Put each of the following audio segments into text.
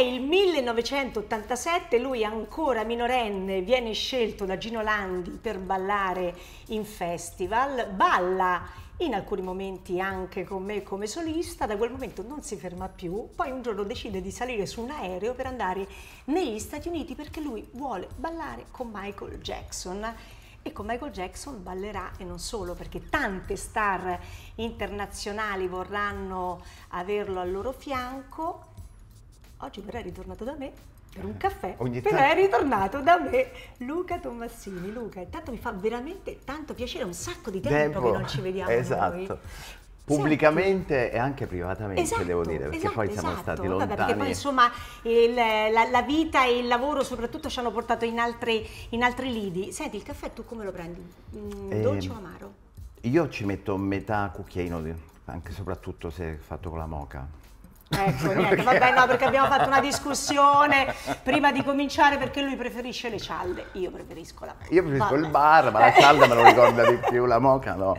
il 1987, lui ancora minorenne viene scelto da Gino Landi per ballare in festival, balla in alcuni momenti anche con me come solista, da quel momento non si ferma più, poi un giorno decide di salire su un aereo per andare negli Stati Uniti perché lui vuole ballare con Michael Jackson e con Michael Jackson ballerà e non solo perché tante star internazionali vorranno averlo al loro fianco Oggi però è ritornato da me per un caffè, Ogni però tanto... è ritornato da me Luca Tommassini. Luca, intanto mi fa veramente tanto piacere, un sacco di tempo, tempo. che non ci vediamo. Esatto. Noi. Pubblicamente Senti. e anche privatamente, esatto, devo dire, perché esatto, poi siamo esatto. stati lontani. Vabbè, perché poi insomma il, la, la, vita e il lavoro soprattutto ci hanno portato in altri, in altri lidi. Senti, il caffè tu come lo prendi? Mm, eh, dolce o amaro? Io ci metto metà cucchiaino, anche soprattutto se è fatto con la moca Ecco, niente, vabbè, no, perché abbiamo fatto una discussione prima di cominciare perché lui preferisce le cialde, io preferisco la moca. Io preferisco vabbè. il bar, ma la cialda me lo ricorda di più, la moca no.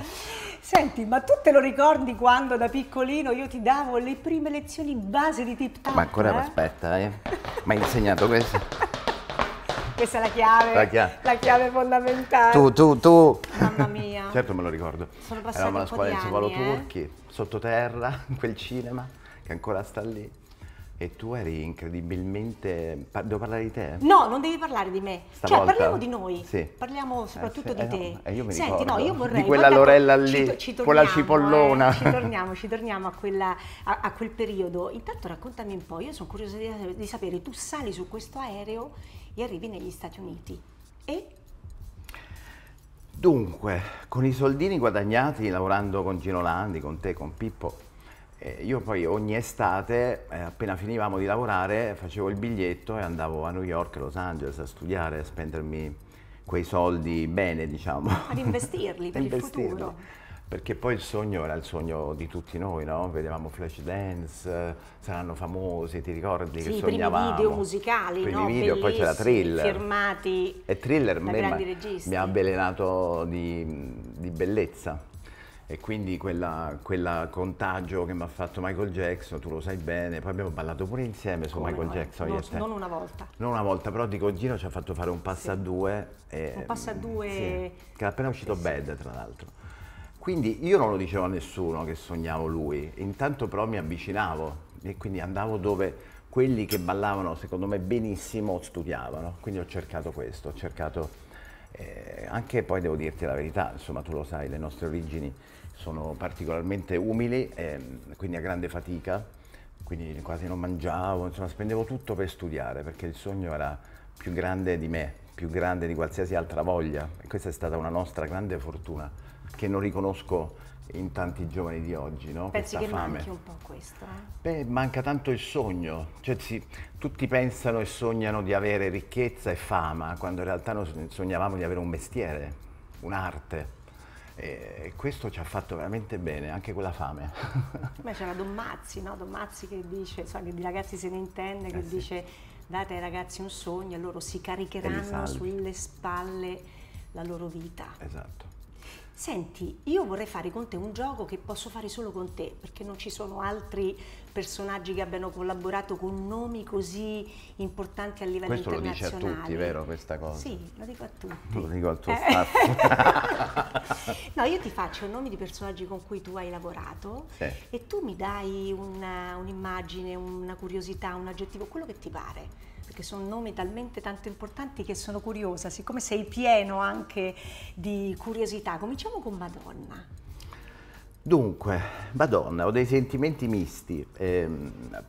Senti, ma tu te lo ricordi quando da piccolino io ti davo le prime lezioni base di tip tap? Ma ancora eh? aspetta, eh? mi hai insegnato questo? Questa è la chiave, la chiave, la chiave fondamentale. Tu, tu, tu. Mamma mia. Certo me lo ricordo. Sono passati Eravamo alla scuola di Paolo eh? Turchi, sottoterra, in quel cinema che ancora sta lì. E tu eri incredibilmente. Pa- devo parlare di te? No, non devi parlare di me. Cioè, Stavolta. Cioè, parliamo di noi. Sì. Parliamo eh, soprattutto eh, sì. di eh, te. Eh, no. eh, Senti, no, io vorrei. Di quella Lorella lì, ci, ci torniamo, con la eh, cipollona. ci torniamo, ci torniamo a, quella, a, a, quel periodo. Intanto raccontami un po', io sono curiosa di, di sapere, tu sali su questo aereo e arrivi negli Stati Uniti. E Dunque, con i soldini guadagnati lavorando con Gino Landi, con te, con Pippo, io poi ogni estate, eh, appena finivamo di lavorare, facevo il biglietto e andavo a New York, Los Angeles a studiare, a spendermi quei soldi bene, diciamo. Ad investirli per investirli. il futuro. Perché poi il sogno era il sogno di tutti noi, no? Vedevamo Flash Dance, eh, saranno famosi, ti ricordi sì, che sognavamo? i primi video musicali, primi no? video, poi c'era Thriller. firmati e Thriller da me, grandi registi. mi ha avvelenato di, di bellezza e quindi quel contagio che mi ha fatto Michael Jackson, tu lo sai bene, poi abbiamo ballato pure insieme su Come Michael no? Jackson. No, non una volta. Non una volta, però dico Gino ci ha fatto fare un passo sì. a due. E, un passo a mm, due. Sì, che è appena uscito sì. Bad, tra l'altro. Quindi io non lo dicevo a nessuno che sognavo lui, intanto però mi avvicinavo e quindi andavo dove quelli che ballavano secondo me benissimo studiavano, quindi ho cercato questo, ho cercato eh, anche poi devo dirti la verità, insomma tu lo sai, le nostre origini sono particolarmente umili e mm, quindi a grande fatica, quindi quasi non mangiavo, insomma spendevo tutto per studiare perché il sogno era più grande di me, più grande di qualsiasi altra voglia e questa è stata una nostra grande fortuna che non riconosco in tanti giovani di oggi, no? Pensi Questa che fame. manchi un po' questo? Eh? Beh, manca tanto il sogno, cioè, sì, tutti pensano e sognano di avere ricchezza e fama, quando in realtà noi sognavamo di avere un mestiere, un'arte. E questo ci ha fatto veramente bene, anche quella fame. Beh, c'era Dommazzi, no? Dommazzi che dice, so che di ragazzi se ne intende, che eh sì. dice date ai ragazzi un sogno e loro si caricheranno sulle spalle la loro vita. Esatto. Senti, io vorrei fare con te un gioco che posso fare solo con te, perché non ci sono altri personaggi che abbiano collaborato con nomi così importanti a livello Questo internazionale. Questo lo dici a tutti, vero questa cosa? Sì, lo dico a tutti. Lo dico al tuo eh. staff. no, io ti faccio nomi di personaggi con cui tu hai lavorato sì. e tu mi dai un'immagine, una curiosità, un aggettivo, quello che ti pare perché sono nomi talmente tanto importanti che sono curiosa, siccome sei pieno anche di curiosità, cominciamo con Madonna. Dunque, Madonna, ho dei sentimenti misti. Eh,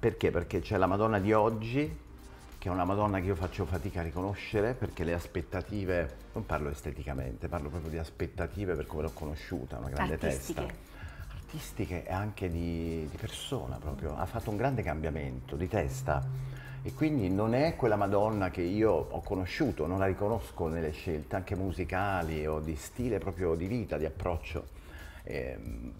perché? Perché c'è la Madonna di oggi, che è una Madonna che io faccio fatica a riconoscere, perché le aspettative, non parlo esteticamente, parlo proprio di aspettative per come l'ho conosciuta, una grande Artistiche. testa. Artistiche e anche di, di persona proprio. Ha fatto un grande cambiamento di testa e quindi non è quella Madonna che io ho conosciuto, non la riconosco nelle scelte anche musicali o di stile proprio di vita, di approccio. Ehm,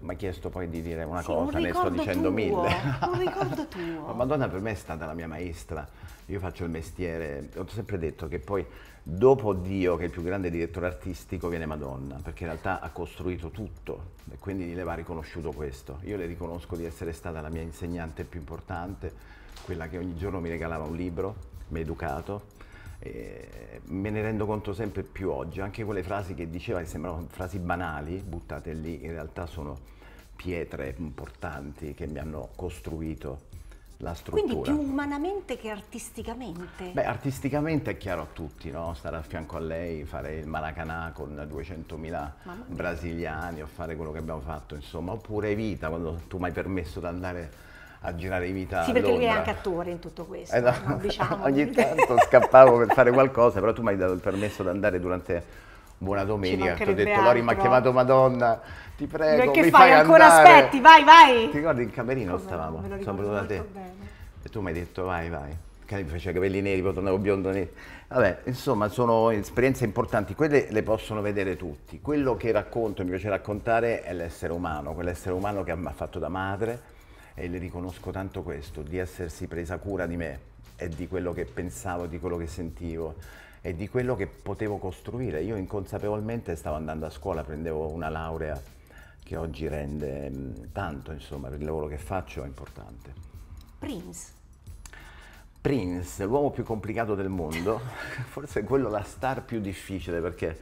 mi ha chiesto poi di dire una sì, cosa, un ne sto dicendo tuo, mille. Un ricordo tuo. Ma Madonna per me è stata la mia maestra. Io faccio il mestiere, ho sempre detto che poi dopo Dio, che è il più grande direttore artistico, viene Madonna, perché in realtà ha costruito tutto e quindi le va riconosciuto questo. Io le riconosco di essere stata la mia insegnante più importante, quella che ogni giorno mi regalava un libro, mi ha educato, eh, me ne rendo conto sempre più oggi, anche quelle frasi che diceva che sembrano frasi banali, buttate lì, in realtà sono pietre importanti che mi hanno costruito la struttura. Quindi più umanamente che artisticamente? Beh, artisticamente è chiaro a tutti, no? stare a fianco a lei, fare il Maracanà con 200.000 brasiliani o fare quello che abbiamo fatto, insomma, oppure Vita, quando tu mi hai permesso di andare a girare i vita Sì, perché lui è anche attore in tutto questo, eh no. No, diciamo. Ogni tanto scappavo per fare qualcosa, però tu mi hai dato il permesso di andare durante buona domenica. Ti ho detto Lori mi ha chiamato Madonna, ti prego. Perché mi fai, ancora andare. aspetti, vai, vai. Ti ricordi in camerino Come, stavamo? Sono venuto da te. Bene. E tu mi hai detto vai, vai. Che mi faceva capelli neri, poi tornavo biondo nero. Vabbè, insomma, sono esperienze importanti, quelle le possono vedere tutti. Quello che racconto, mi piace raccontare, è l'essere umano, quell'essere umano che mi ha fatto da madre, e le riconosco tanto questo, di essersi presa cura di me e di quello che pensavo, di quello che sentivo e di quello che potevo costruire. Io inconsapevolmente stavo andando a scuola, prendevo una laurea che oggi rende mm, tanto, insomma, per il lavoro che faccio è importante. Prince. Prince, l'uomo più complicato del mondo, forse quello la star più difficile perché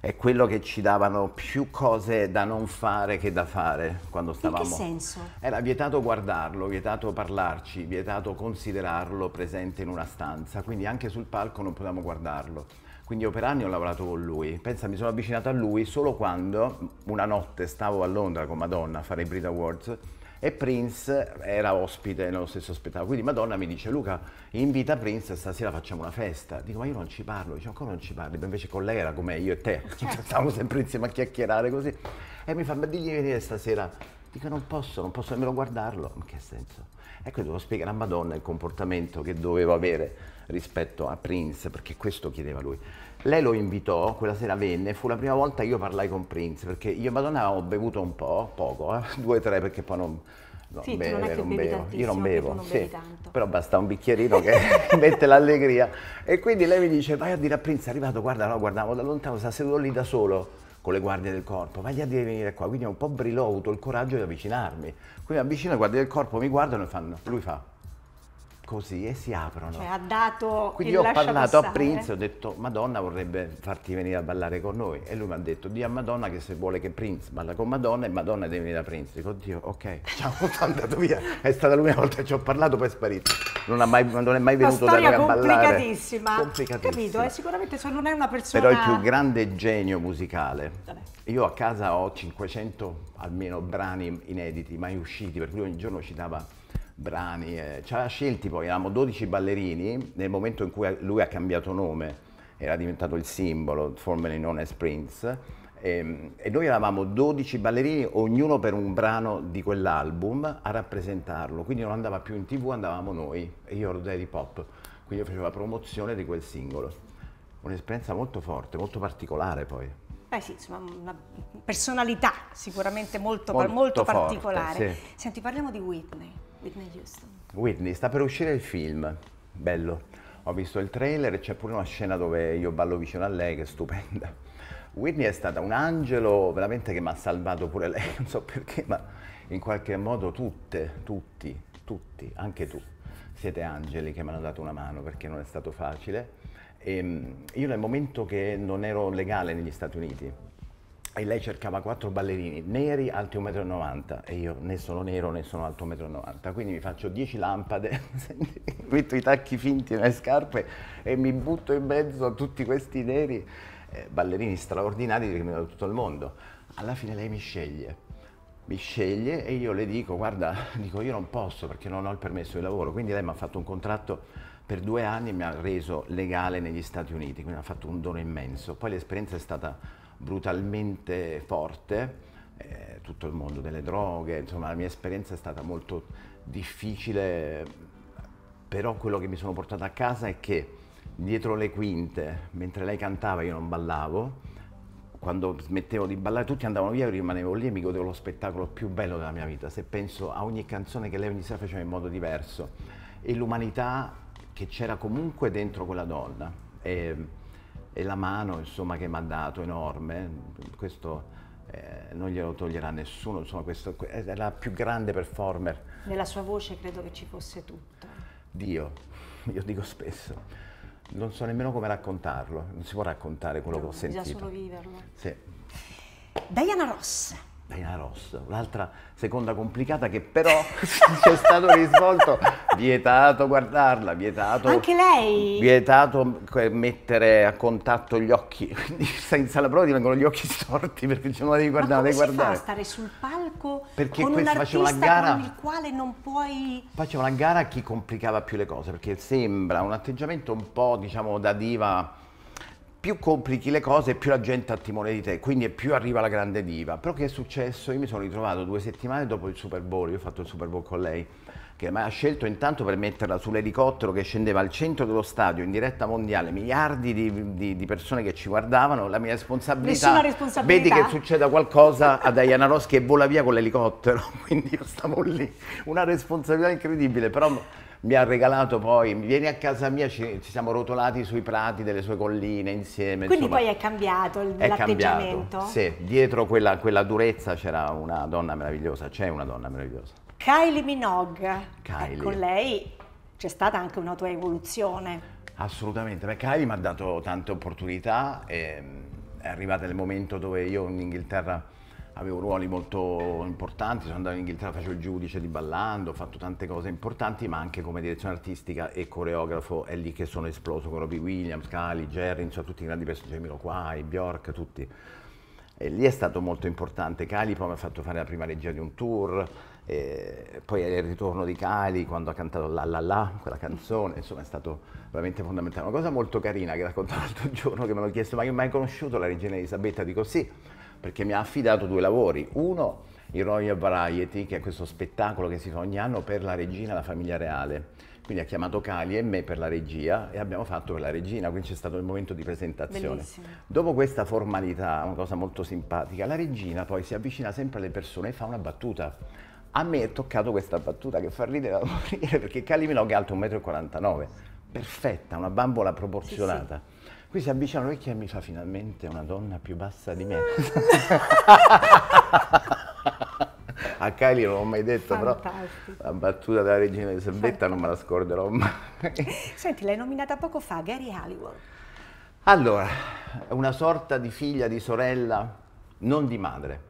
è quello che ci davano più cose da non fare che da fare quando stavamo. In che senso? Era vietato guardarlo, vietato parlarci, vietato considerarlo presente in una stanza, quindi anche sul palco non potevamo guardarlo. Quindi io per anni ho lavorato con lui. Pensa, mi sono avvicinato a lui solo quando una notte stavo a Londra con Madonna a fare i Brit Awards e Prince era ospite nello stesso spettacolo. Quindi Madonna mi dice Luca invita Prince stasera facciamo una festa. Dico ma io non ci parlo, dice come non ci parli, Beh, invece con lei era come io e te, certo. stavamo sempre insieme a chiacchierare così. E mi fa ma digli di venire stasera. Dico non posso, non posso nemmeno guardarlo. In che senso? Ecco, devo spiegare a Madonna il comportamento che dovevo avere rispetto a Prince, perché questo chiedeva lui. Lei lo invitò, quella sera venne, fu la prima volta che io parlai con Prince, perché io e Madonna avevamo bevuto un po', poco, eh? due o tre, perché poi non... No, sì, beve, non, eh, non bevo. Io non bevo, non sì. però basta un bicchierino che mette l'allegria. E quindi lei mi dice, vai a dire a Prince, è arrivato, guarda, no, guardavo da lontano, sta seduto lì da solo con le guardie del corpo, vai a dire di venire qua, quindi un po' brilò, ho avuto il coraggio di avvicinarmi. Quindi mi avvicino, le guardie del corpo mi guardano e fanno, lui fa, così e si aprono. Cioè ha dato Quindi ho parlato passare. a Prince, e ho detto Madonna vorrebbe farti venire a ballare con noi e lui mi ha detto di a Madonna che se vuole che Prince balla con Madonna e Madonna deve venire da Prince. Dico oddio, ok, ciao, sono andato via. È stata l'unica volta che ci ho parlato poi è sparito. Non, mai, non è mai venuto da noi a ballare. complicatissima. complicatissima. Capito? Eh, sicuramente cioè, non è una persona... Però il più grande genio musicale. Vabbè. Io a casa ho 500 almeno brani inediti, mai usciti, perché lui ogni giorno citava brani. Eh. Ci ha scelti poi, eravamo 12 ballerini, nel momento in cui lui ha cambiato nome, era diventato il simbolo, formerly known as Prince, e, ehm, e noi eravamo 12 ballerini, ognuno per un brano di quell'album a rappresentarlo, quindi non andava più in tv, andavamo noi, e io ero Daddy Pop, quindi io facevo la promozione di quel singolo. Un'esperienza molto forte, molto particolare poi. Eh sì, insomma, una personalità sicuramente molto, molto, molto forte, particolare. Sì. Senti, parliamo di Whitney. Whitney Houston. Whitney, sta per uscire il film, bello. Ho visto il trailer e c'è pure una scena dove io ballo vicino a lei che è stupenda. Whitney è stata un angelo veramente che mi ha salvato pure lei, non so perché, ma in qualche modo tutte, tutti, tutti, anche tu, siete angeli che mi hanno dato una mano perché non è stato facile. E ehm, io nel momento che non ero legale negli Stati Uniti, e lei cercava quattro ballerini neri alti 1,90 m e io né sono nero né sono alto 1,90 m, quindi mi faccio 10 lampade, metto i tacchi finti nelle scarpe e mi butto in mezzo a tutti questi neri eh, ballerini straordinari che mi da tutto il mondo. Alla fine lei mi sceglie mi sceglie e io le dico guarda dico io non posso perché non ho il permesso di lavoro quindi lei mi ha fatto un contratto per due anni e mi ha reso legale negli Stati Uniti quindi mi ha fatto un dono immenso poi l'esperienza è stata brutalmente forte, eh, tutto il mondo delle droghe, insomma la mia esperienza è stata molto difficile, però quello che mi sono portato a casa è che dietro le quinte, mentre lei cantava io non ballavo, quando smettevo di ballare tutti andavano via, io rimanevo lì e mi godevo lo spettacolo più bello della mia vita, se penso a ogni canzone che lei ogni sera faceva in modo diverso e l'umanità che c'era comunque dentro quella donna. E, e la mano insomma, che mi ha dato enorme, questo eh, non glielo toglierà nessuno, insomma questo, è la più grande performer. Nella sua voce credo che ci fosse tutto. Dio, io dico spesso, non so nemmeno come raccontarlo, non si può raccontare quello no, che ho sentito. Bisogna solo viverlo. Sì. Diana Ross, Pena un'altra seconda complicata che però c'è stato risvolto, vietato guardarla, vietato... Anche lei? Vietato mettere a contatto gli occhi, quindi senza la prova ti vengono gli occhi storti perché non devi guardare, devi guardare. Ma stare sul palco perché con un artista una gara, con il quale non puoi... Faceva una gara a chi complicava più le cose perché sembra un atteggiamento un po' diciamo da diva più complichi le cose, più la gente ha timore di te, quindi più arriva la grande diva. Però che è successo? Io mi sono ritrovato due settimane dopo il Super Bowl, io ho fatto il Super Bowl con lei, che ha scelto intanto per metterla sull'elicottero che scendeva al centro dello stadio in diretta mondiale, miliardi di, di, di persone che ci guardavano, la mia responsabilità. responsabilità. Vedi che succeda qualcosa a Diana Ross che vola via con l'elicottero, quindi io stavo lì, una responsabilità incredibile, però mi ha regalato poi, vieni a casa mia, ci, ci, siamo rotolati sui prati delle sue colline insieme. Quindi insomma, poi è cambiato l'atteggiamento. Sì, dietro quella, quella durezza c'era una donna meravigliosa, c'è una donna meravigliosa. Kylie Minogue. Ecco, Kylie. Con lei c'è stata anche una tua evoluzione. Assolutamente, beh, Kylie mi ha dato tante opportunità, mm, è arrivata nel momento dove io in Inghilterra avevo ruoli molto importanti, sono andato in Inghilterra, facevo il giudice di ballando, ho fatto tante cose importanti, ma anche come direzione artistica e coreografo è lì che sono esploso con Robbie Williams, Cali, Jerry, insomma tutti i grandi personaggi, Jamiroquai, Bjork, tutti. E lì è stato molto importante. Cali poi mi ha fatto fare la prima regia di un tour, e eh, poi il ritorno di Cali quando ha cantato La La La, quella canzone, insomma è stato veramente fondamentale. Una cosa molto carina che raccontavo l'altro giorno che mi hanno chiesto ma che mai conosciuto la regina Elisabetta? Dico sì, perché mi ha affidato due lavori. Uno, il Royal Variety, che è questo spettacolo che si fa ogni anno per la regina e la famiglia reale. Quindi ha chiamato Cali e me per la regia e abbiamo fatto per la regina, quindi c'è stato il momento di presentazione. Bellissimo. Dopo questa formalità, una cosa molto simpatica, la regina poi si avvicina sempre alle persone e fa una battuta a me è toccato questa battuta che fa ridere da morire perché Cali Minogue è alto 1,49 m, perfetta, una bambola proporzionata. Sì, sì. Qui si avvicina l'orecchia e mi fa finalmente una donna più bassa di me. a Cali non l'ho mai detto, Fantastico. però la battuta della regina di Elisabetta non me la scorderò mai. Senti, l'hai nominata poco fa, Gary Halliwell. Allora, una sorta di figlia, di sorella, non di madre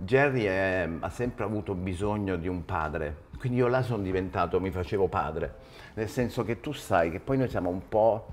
Jerry è, ha sempre avuto bisogno di un padre, quindi io là sono diventato, mi facevo padre, nel senso che tu sai che poi noi siamo un po'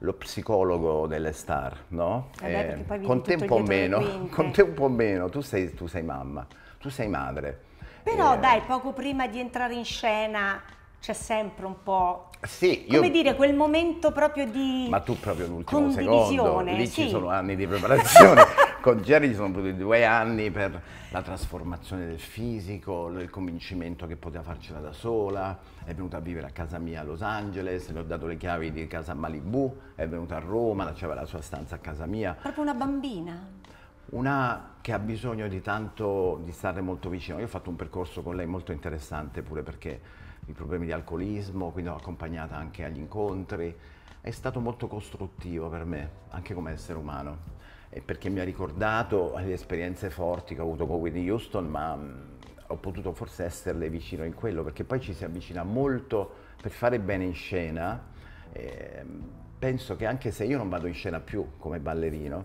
lo psicologo delle star, no? Eh beh, con te un po' meno, con te un po' meno, tu sei, tu sei mamma, tu sei madre. Però eh, dai, poco prima di entrare in scena c'è sempre un po'. Sì, io, come dire, quel momento proprio di. Ma tu proprio l'ultimo secondo. Lì sì. ci sono anni di preparazione. con Jerry ci sono voluti due anni per la trasformazione del fisico, il convincimento che poteva farcela da sola, è venuta a vivere a casa mia a Los Angeles, le ho dato le chiavi di casa a Malibu, è venuta a Roma, lasciava la sua stanza a casa mia. Proprio una bambina? Una che ha bisogno di tanto di stare molto vicino. Io ho fatto un percorso con lei molto interessante pure perché i problemi di alcolismo, quindi l'ho accompagnata anche agli incontri. È stato molto costruttivo per me, anche come essere umano e eh, perché mi ha ricordato le esperienze forti che ho avuto con Whitney Houston, ma ho potuto forse esserle vicino in quello, perché poi ci si avvicina molto per fare bene in scena. Eh, penso che anche se io non vado in scena più come ballerino,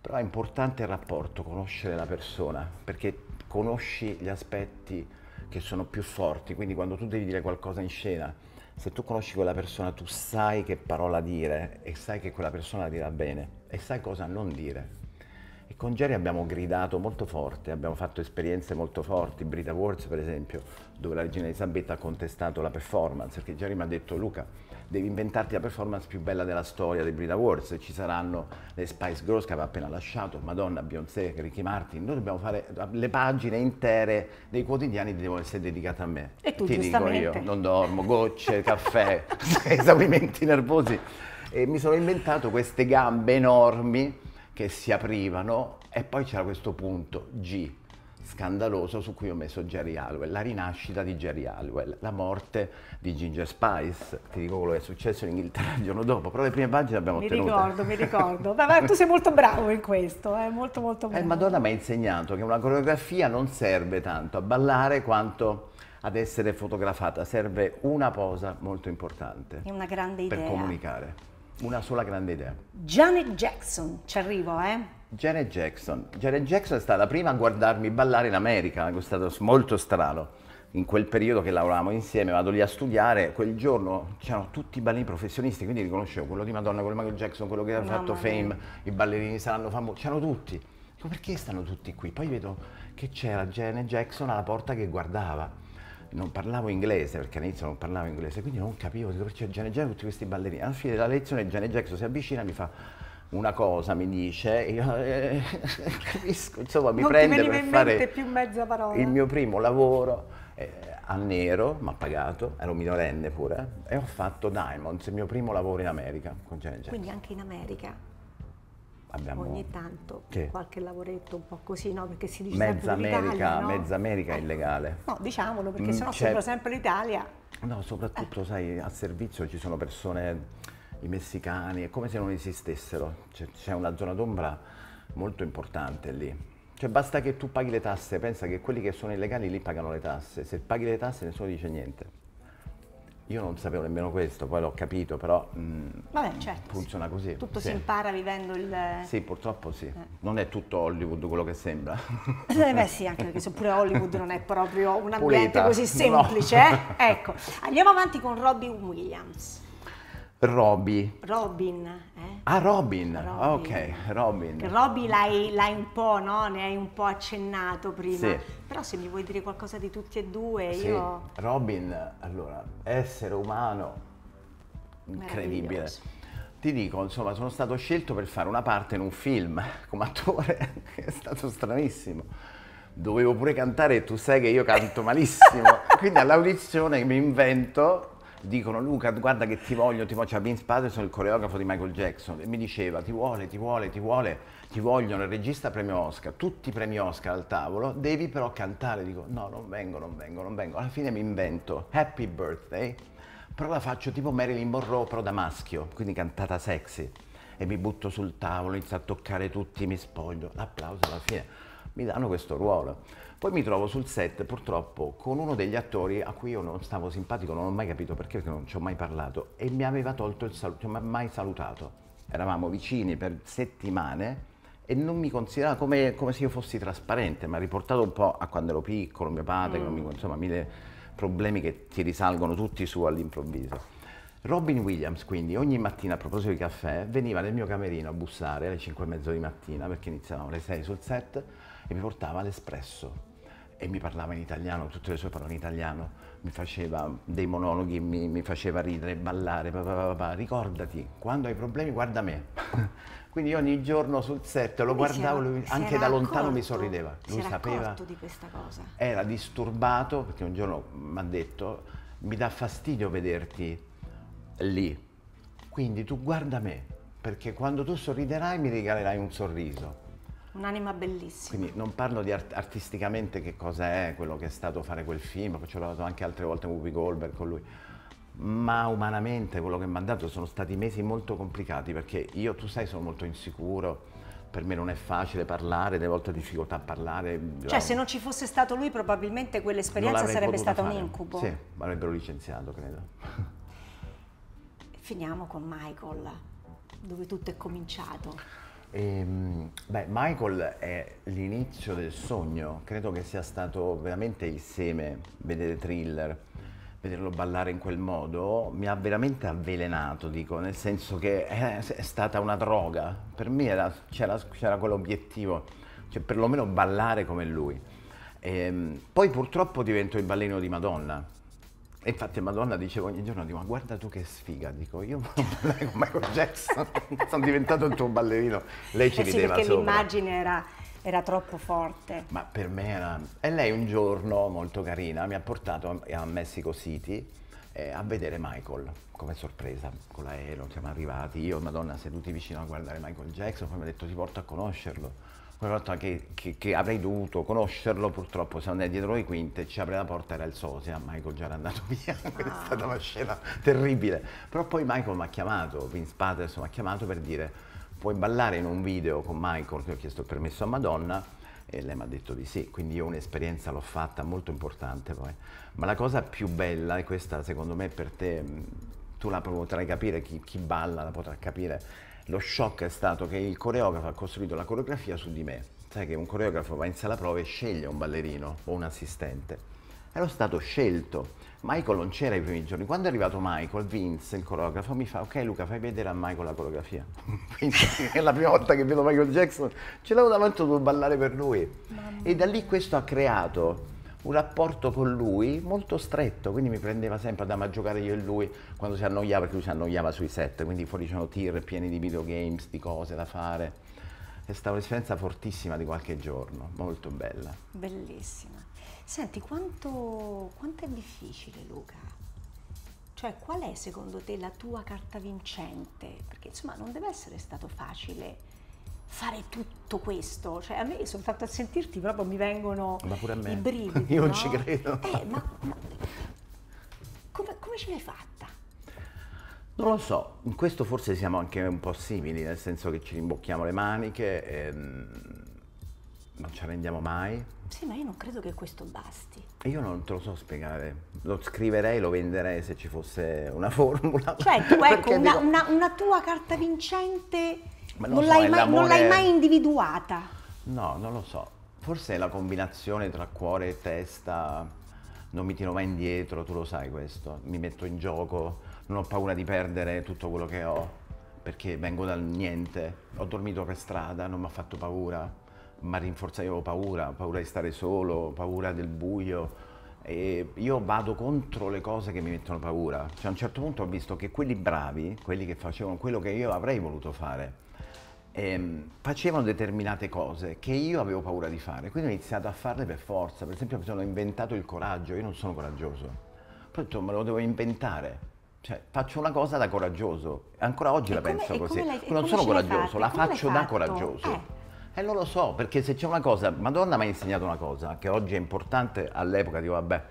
però è importante il rapporto, conoscere la persona, perché conosci gli aspetti che sono più forti, quindi quando tu devi dire qualcosa in scena, se tu conosci quella persona tu sai che parola dire e sai che quella persona la dirà bene e sai cosa non dire. E con Jerry abbiamo gridato molto forte, abbiamo fatto esperienze molto forti, Brit Awards per esempio, dove la regina Elisabetta ha contestato la performance, perché Jerry mi ha detto Luca, devi inventarti la performance più bella della storia dei Brit Awards, ci saranno le Spice Girls che aveva appena lasciato, Madonna, Beyoncé, Ricky Martin, noi dobbiamo fare le pagine intere dei quotidiani che devono essere dedicate a me. E tu Ti dico io, non dormo, gocce, caffè, esaurimenti nervosi e mi sono inventato queste gambe enormi che si aprivano e poi c'era questo punto G scandaloso su cui ho messo Jerry Hallwell, la rinascita di Jerry Hallwell, la morte di Ginger Spice, ti dico quello che è successo in Inghilterra il giorno dopo, però le prime pagine le abbiamo mi ottenute. Mi ricordo, mi ricordo, ma, tu sei molto bravo in questo, eh? molto molto eh, bravo. Eh, Madonna mi ha insegnato che una coreografia non serve tanto a ballare quanto ad essere fotografata, serve una posa molto importante. È una grande idea. Per comunicare. Una sola grande idea. Janet Jackson, ci arrivo, eh? Janet Jackson. Janet Jackson è stata la prima a guardarmi ballare in America, è stato molto strano. In quel periodo che lavoravamo insieme, vado lì a studiare, quel giorno c'erano tutti i ballerini professionisti, quindi riconoscevo quello di Madonna, quello di Michael Jackson, quello che ha fatto Fame, i ballerini saranno famosi, c'erano tutti. Dico, perché stanno tutti qui? Poi vedo che c'era Janet Jackson alla porta che guardava non parlavo inglese, perché all'inizio non parlavo inglese, quindi non capivo, dico, perché Janet Jackson, tutti questi ballerini. Alla fine della lezione Janet Jackson si avvicina e mi fa una cosa mi dice, io eh, capisco, insomma mi non prende per fare più mezza parola. il mio primo lavoro eh, a nero, ma pagato, ero minorenne pure, eh, e ho fatto Diamonds, il mio primo lavoro in America con Janet Jackson. Quindi anche in America? abbiamo... Ogni tanto che? qualche lavoretto un po' così, no? Perché si dice mezza America, no? Mezza America è ecco. illegale. No, diciamolo, perché mm, sennò sembra sempre l'Italia. No, soprattutto, eh. sai, a servizio ci sono persone, i messicani, è come se non esistessero. C'è una zona d'ombra molto importante lì. Cioè basta che tu paghi le tasse, pensa che quelli che sono illegali lì pagano le tasse. Se paghi le tasse nessuno dice niente. Io non sapevo nemmeno questo, poi l'ho capito, però mh, mm, Vabbè, certo, funziona sì. così. Tutto sì. si impara vivendo il... Sì, purtroppo sì. Eh. Non è tutto Hollywood quello che sembra. Eh, beh sì, anche perché seppure Hollywood non è proprio un ambiente Pulita. così semplice. No. Eh? Ecco, andiamo avanti con Robin Williams. Robby. Robin, eh? Ah, Robin. Robin. ok, Robin. Robin l'hai, un po', no? Ne hai un po' accennato prima. Sì. Però se mi vuoi dire qualcosa di tutti e due, sì. io... Robin, allora, essere umano incredibile. Ti dico, insomma, sono stato scelto per fare una parte in un film come attore, è stato stranissimo. Dovevo pure cantare e tu sai che io canto malissimo. Quindi all'audizione mi invento dicono Luca guarda che ti voglio, ti voglio, cioè Vince Patterson il coreografo di Michael Jackson e mi diceva ti vuole, ti vuole, ti vuole, ti vogliono il regista premio Oscar, tutti i premi Oscar al tavolo, devi però cantare, dico no non vengo, non vengo, non vengo, alla fine mi invento Happy Birthday, però la faccio tipo Marilyn Monroe però da maschio, quindi cantata sexy e mi butto sul tavolo, inizio a toccare tutti, mi spoglio, l'applauso alla fine mi danno questo ruolo. Poi mi trovo sul set purtroppo con uno degli attori a cui io non stavo simpatico, non ho mai capito perché, perché non ci ho mai parlato e mi aveva tolto il saluto, cioè, non mi ha mai salutato. Eravamo vicini per settimane e non mi considerava come, come se io fossi trasparente, mi ha riportato un po' a quando ero piccolo, mio padre, mm. mi, insomma mille problemi che ti risalgono tutti su all'improvviso. Robin Williams quindi ogni mattina a proposito di caffè veniva nel mio camerino a bussare alle 5 e mezzo di mattina perché iniziavamo alle 6 sul set e mi portava l'espresso e mi parlava in italiano, tutte le sue parole in italiano, mi faceva dei monologhi, mi, mi faceva ridere, ballare, pa, pa, pa, ricordati, quando hai problemi guarda me. Quindi io ogni giorno sul set lo guardavo, lui, anche da lontano mi sorrideva. Lui sapeva. di questa cosa. Era disturbato perché un giorno mi ha detto mi dà fastidio vederti lì, quindi tu guarda me, perché quando tu sorriderai mi regalerai un sorriso. Un'anima bellissima. Quindi non parlo di art artisticamente che cosa è quello che è stato fare quel film, perché ce l'ho dato anche altre volte con Whoopi Goldberg con lui, ma umanamente quello che mi ha dato sono stati mesi molto complicati perché io, tu sai, sono molto insicuro, per me non è facile parlare, delle volte ho difficoltà a parlare. Cioè la... se non ci fosse stato lui probabilmente quell'esperienza sarebbe stata fare. un incubo. Sì, mi avrebbero licenziato, credo. Finiamo con Michael, dove tutto è cominciato. Ehm, beh, Michael è l'inizio del sogno, credo che sia stato veramente il seme vedere thriller, vederlo ballare in quel modo, mi ha veramente avvelenato, dico, nel senso che è, è stata una droga, per me c'era, quell'obiettivo, cioè perlomeno ballare come lui. Ehm, poi purtroppo divento il ballerino di Madonna, infatti Madonna diceva ogni giorno, dico, ma guarda tu che sfiga, dico, io con Michael Jackson, sono diventato il tuo ballerino. Lei ci eh sì, rideva perché l'immagine era, era, troppo forte. Ma per me era... E lei un giorno, molto carina, mi ha portato a, a Mexico City eh, a vedere Michael, come sorpresa, con l'aereo siamo arrivati, io e Madonna seduti vicino a guardare Michael Jackson, poi mi ha detto ti porto a conoscerlo una volta che, che, che, avrei dovuto conoscerlo, purtroppo se non è dietro le quinte, ci apre la porta, era il sosia, Michael già era andato via, ah. è stata una scena terribile. Però poi Michael mi ha chiamato, Vince Patterson mi ha chiamato per dire puoi ballare in un video con Michael, che ho chiesto il permesso a Madonna, e lei mi ha detto di sì, quindi io un'esperienza l'ho fatta molto importante poi. Ma la cosa più bella, e questa secondo me per te, tu la potrai capire, chi, chi balla la potrà capire, lo shock è stato che il coreografo ha costruito la coreografia su di me. Sai che un coreografo va in sala prove e sceglie un ballerino o un assistente. Ero stato scelto. Michael non c'era i primi giorni. Quando è arrivato Michael, Vince, il coreografo, mi fa, ok Luca, fai vedere a Michael la coreografia. Quindi è la prima volta che vedo Michael Jackson, ce l'avevo davanti, dovevo ballare per lui. Mamma. E da lì questo ha creato un rapporto con lui molto stretto, quindi mi prendeva sempre da a giocare io e lui quando si annoiava, perché lui si annoiava sui set, quindi fuori c'erano tir pieni di videogames, di cose da fare. È stata un'esperienza fortissima di qualche giorno, molto bella. Bellissima. Senti, quanto, quanto è difficile Luca? Cioè, qual è secondo te la tua carta vincente? Perché insomma non deve essere stato facile fare tutto questo? Cioè, a me soltanto a sentirti proprio mi vengono ma pure a me. i brividi. Io non ci credo. Eh, ma, ma come, come, ce l'hai fatta? Non lo so, in questo forse siamo anche un po' simili, nel senso che ci rimbocchiamo le maniche, e, ehm, non ci arrendiamo mai. Sì, ma io non credo che questo basti. Io non te lo so spiegare. Lo scriverei, lo venderei se ci fosse una formula. Cioè, certo, tu ecco, una, dico... una, una tua carta vincente non, non, so, l'hai mai, non l'hai mai individuata? No, non lo so. Forse è la combinazione tra cuore e testa, non mi tiro mai indietro, tu lo sai questo, mi metto in gioco, non ho paura di perdere tutto quello che ho, perché vengo dal niente, ho dormito per strada, non mi ha fatto paura, ma rinforzato io avevo paura, paura di stare solo, paura del buio, e io vado contro le cose che mi mettono paura. Cioè a un certo punto ho visto che quelli bravi, quelli che facevano quello che io avrei voluto fare, ehm, facevano determinate cose che io avevo paura di fare, quindi ho iniziato a farle per forza. Per esempio mi sono inventato il coraggio, io non sono coraggioso, però detto, me lo devo inventare. Cioè, faccio una cosa da coraggioso, ancora oggi e la come, penso così. non sono coraggioso, la faccio da coraggioso. Eh. Eh, non lo so, perché se c'è una cosa, Madonna mi ha insegnato una cosa che oggi è importante, all'epoca dico vabbè,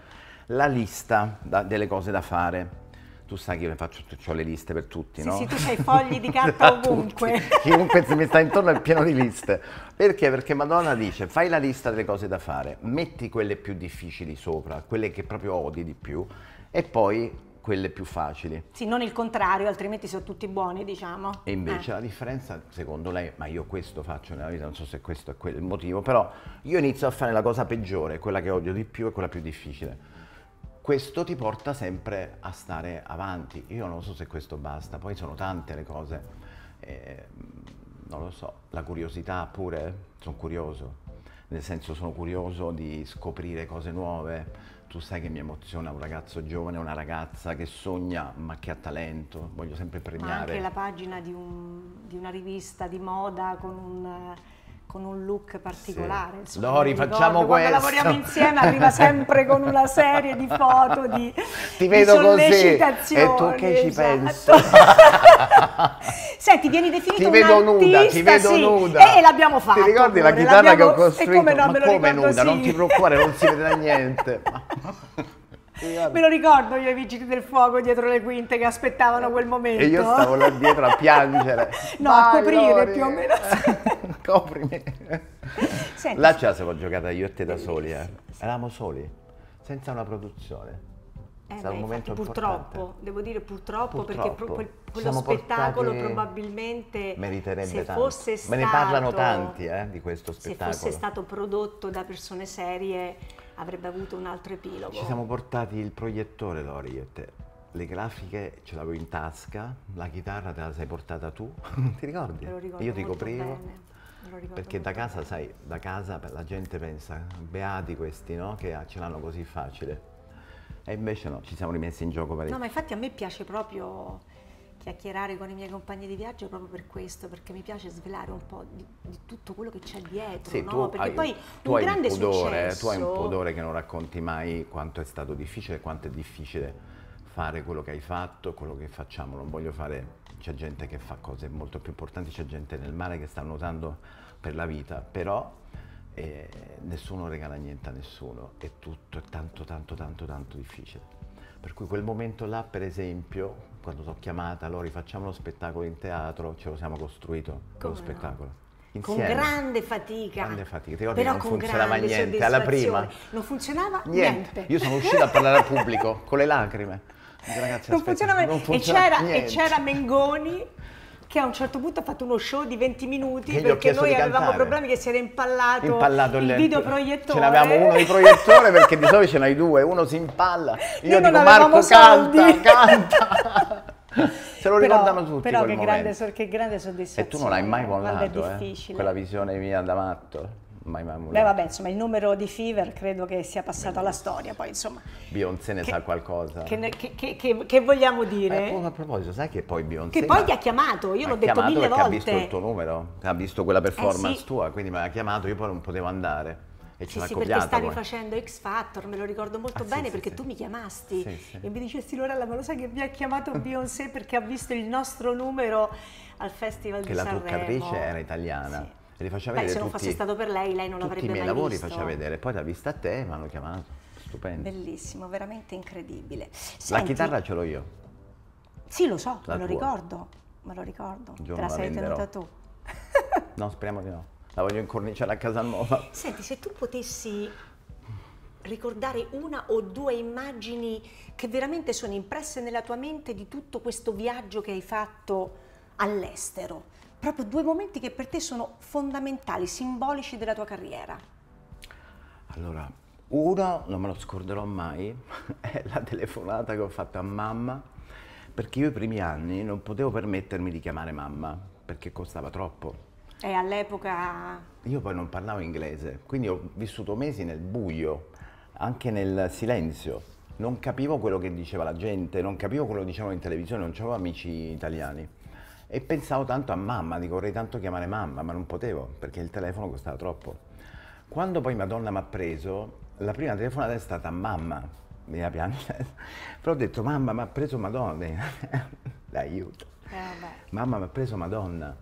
la lista da, delle cose da fare tu sai che io ne faccio, ho le liste per tutti, sì, no? Sì, tu hai fogli di carta ovunque. Chiunque mi sta intorno è pieno di liste. Perché? Perché Madonna dice, fai la lista delle cose da fare, metti quelle più difficili sopra, quelle che proprio odi di più, e poi quelle più facili. Sì, non il contrario, altrimenti sono tutti buoni, diciamo. E invece eh. la differenza, secondo lei, ma io questo faccio nella vita, non so se questo è il motivo, però io inizio a fare la cosa peggiore, quella che odio di più e quella più difficile questo ti porta sempre a stare avanti. Io non so se questo basta, poi sono tante le cose. Eh, non lo so, la curiosità pure, sono curioso, nel senso sono curioso di scoprire cose nuove. Tu sai che mi emoziona un ragazzo giovane, una ragazza che sogna ma che ha talento, voglio sempre premiare. Ma anche la pagina di, un, di una rivista di moda con un con un look particolare. Sì. Lori, facciamo questo. Quando lavoriamo insieme arriva sempre con una serie di foto, di Ti vedo di così. E tu che ci esatto. pensi? Senti, vieni definito ti vedo nuda, ti vedo sì. nuda. E, l'abbiamo fatto. Ti ricordi pure? la chitarra che ho costruito? E come no, Ma me lo come nuda? Sì. Non ti preoccupare, non si vedrà niente. Me lo ricordo io i vigili del fuoco dietro le quinte che aspettavano quel momento. E io stavo là dietro a piangere. no, Vai, a coprire Lori. più o meno. Coprimi. Senti, là ce la siamo giocata io e te da soli, eh. Eravamo soli, senza una produzione. Eh beh, infatti, purtroppo, devo dire purtroppo, purtroppo perché quello pro- spettacolo probabilmente meriterebbe tanto. Stato, Me ne parlano tanti eh, di questo spettacolo. Se fosse stato prodotto da persone serie avrebbe avuto un altro epilogo. Ci siamo portati il proiettore, Lori, e te. Le grafiche ce l'avevo in tasca, la chitarra te la sei portata tu, ti ricordi? io ti coprivo. Perché da casa, bene. sai, da casa la gente pensa, beati questi, no? Che ce l'hanno così facile. E invece no, ci siamo rimessi in gioco parecchio. No, ma infatti a me piace proprio chiacchierare con i miei compagni di viaggio proprio per questo, perché mi piace svelare un po' di, di tutto quello che c'è dietro, sì, no? perché hai, poi un grande un pudore, successo... Eh, tu hai un pudore che non racconti mai quanto è stato difficile, quanto è difficile fare quello che hai fatto, quello che facciamo, non voglio fare... C'è gente che fa cose molto più importanti, c'è gente nel mare che sta nuotando per la vita, però eh, nessuno regala niente a nessuno, è tutto è tanto tanto tanto tanto difficile. Per cui quel momento là, per esempio, quando sono chiamata, Lori facciamo lo spettacolo in teatro, ce lo siamo costruito con lo spettacolo. Insieme. Con grande fatica. Grande fatica. Ti Però non funzionava niente alla prima. Non funzionava niente. niente. Io sono uscita a parlare al pubblico con le lacrime. Ragazzi, non funzionava, non funzionava e, c'era, niente. e c'era Mengoni che a un certo punto ha fatto uno show di 20 minuti che perché noi avevamo cantare. problemi che si era impallato, impallato il, il videoproiettore. Ce n'avevamo uno di proiettore perché di solito ce n'hai due, uno si impalla. Io, Io dico Marco soldi. canta, canta. Se lo però, ricordano tutti però che grande, che grande, soddisfazione. E tu non l'hai mai mollato, eh? Quella visione mia da matto. Mai mai mollato. Beh, vabbè, insomma, il numero di Fever credo che sia passato Bellissimo. alla storia, poi insomma. Beyoncé ne che, sa qualcosa. Che, che, che vogliamo dire? Ma eh, oh, a proposito, sai che poi Beyoncé... Che poi ti ha chiamato, io l'ho detto mille volte. ha visto il tuo numero, ha visto quella performance eh sì. tua, quindi mi ha chiamato, io poi non potevo andare e ce sì, l'ha sì, copiata. Sì, perché stavi poi. facendo X Factor, me lo ricordo molto ah, bene, sì, perché sì, tu mi chiamasti e mi dicesti Lorella, ma lo sai che mi ha chiamato Beyoncé perché ha visto il nostro numero al Festival che di Sanremo. Che la truccatrice era italiana. E li faceva Beh, vedere se non fosse stato per lei, lei non avrebbe mai visto. i miei lavori visto. faceva vedere, poi l'ha vista a te e mi hanno chiamato. Stupendo. Bellissimo, veramente incredibile. Senti, la chitarra ce l'ho io. Sì, lo so, la me tua. lo ricordo, me lo ricordo. Te la, sei tenuta tu. no, speriamo di no la voglio incorniciare a casa nuova. Senti, se tu potessi ricordare una o due immagini che veramente sono impresse nella tua mente di tutto questo viaggio che hai fatto all'estero, proprio due momenti che per te sono fondamentali, simbolici della tua carriera. Allora, uno, non me lo scorderò mai, è la telefonata che ho fatto a mamma, perché io i primi anni non potevo permettermi di chiamare mamma, perché costava troppo e all'epoca... Io poi non parlavo inglese, quindi ho vissuto mesi nel buio, anche nel silenzio. Non capivo quello che diceva la gente, non capivo quello che dicevano in televisione, non avevo amici italiani. E pensavo tanto a mamma, dico vorrei tanto chiamare mamma, ma non potevo perché il telefono costava troppo. Quando poi Madonna mi ha preso, la prima telefonata è stata mamma, mi ha piangere, però ho detto mamma mi ha preso Madonna, l'aiuto. Eh, mamma mi ha preso Madonna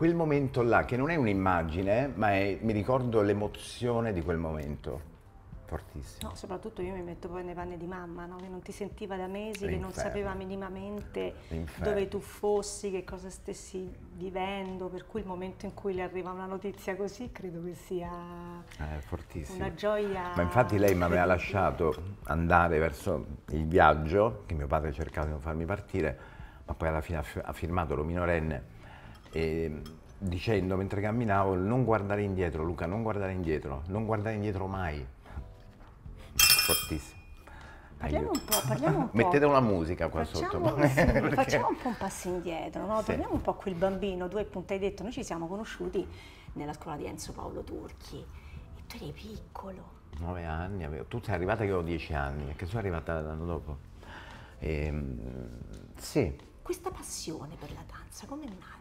quel momento là, che non è un'immagine, eh, ma è, mi ricordo l'emozione di quel momento. Fortissimo. No, soprattutto io mi metto poi nei panni di mamma, no? che non ti sentiva da mesi, che non sapeva minimamente dove tu fossi, che cosa stessi vivendo, per cui il momento in cui le arriva una notizia così credo che sia eh, una gioia. Ma infatti lei mi aveva lasciato andare verso il viaggio, che mio padre cercava di non farmi partire, ma poi alla fine ha firmato lo minorenne e ehm, dicendo mentre camminavo non guardare indietro Luca, non guardare indietro, non guardare indietro mai. Fortissimo. Parliamo un po', parliamo un po'. Mettete una musica qua facciamo, sotto. Sì, perché... Facciamo un po' un passo indietro, no? Sì. Torniamo un po' a quel bambino, tu appunto hai detto, noi ci siamo conosciuti nella scuola di Enzo Paolo Turchi e tu eri piccolo. 9 anni avevo, tu sei arrivata che avevo 10 anni, perché sono arrivata l'anno dopo. E, ehm, sì. Questa passione per la danza come è nata?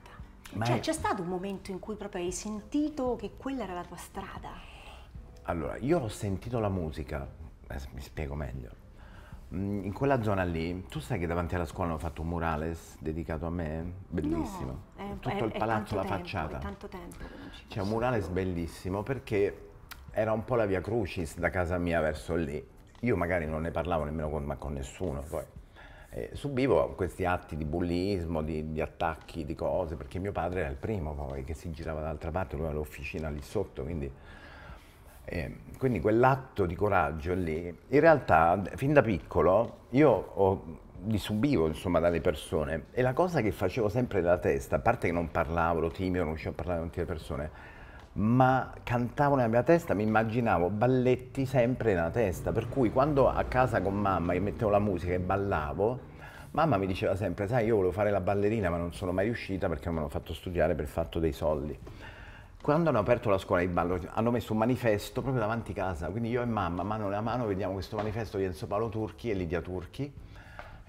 Ma cioè, è... c'è stato un momento in cui proprio hai sentito che quella era la tua strada? Allora, io ho sentito la musica, eh, mi spiego meglio. Mm, in quella zona lì, tu sai che davanti alla scuola hanno fatto un murales dedicato a me? Bellissimo. No, è, Tutto è, il palazzo, la tempo, facciata. È tanto tempo. C'è un murales più. bellissimo perché era un po' la via Crucis da casa mia verso lì. Io magari non ne parlavo nemmeno con, con nessuno, poi eh, subivo questi atti di bullismo, di, di, attacchi, di cose, perché mio padre era il primo poi che si girava dall'altra parte, lui aveva l'officina lì sotto, quindi, eh, quindi quell'atto di coraggio lì, in realtà fin da piccolo io ho, li subivo insomma dalle persone e la cosa che facevo sempre nella testa, a parte che non parlavo, ero timido, non riuscivo a parlare con tutte le persone, ma cantavo nella mia testa, mi immaginavo balletti sempre nella testa, per cui quando a casa con mamma che mettevo la musica e ballavo, mamma mi diceva sempre, sai, io volevo fare la ballerina ma non sono mai riuscita perché non me l'hanno fatto studiare per fatto dei soldi. Quando hanno aperto la scuola di ballo hanno messo un manifesto proprio davanti a casa, quindi io e mamma, mano nella mano, vediamo questo manifesto di Enzo Paolo Turchi e Lidia Turchi,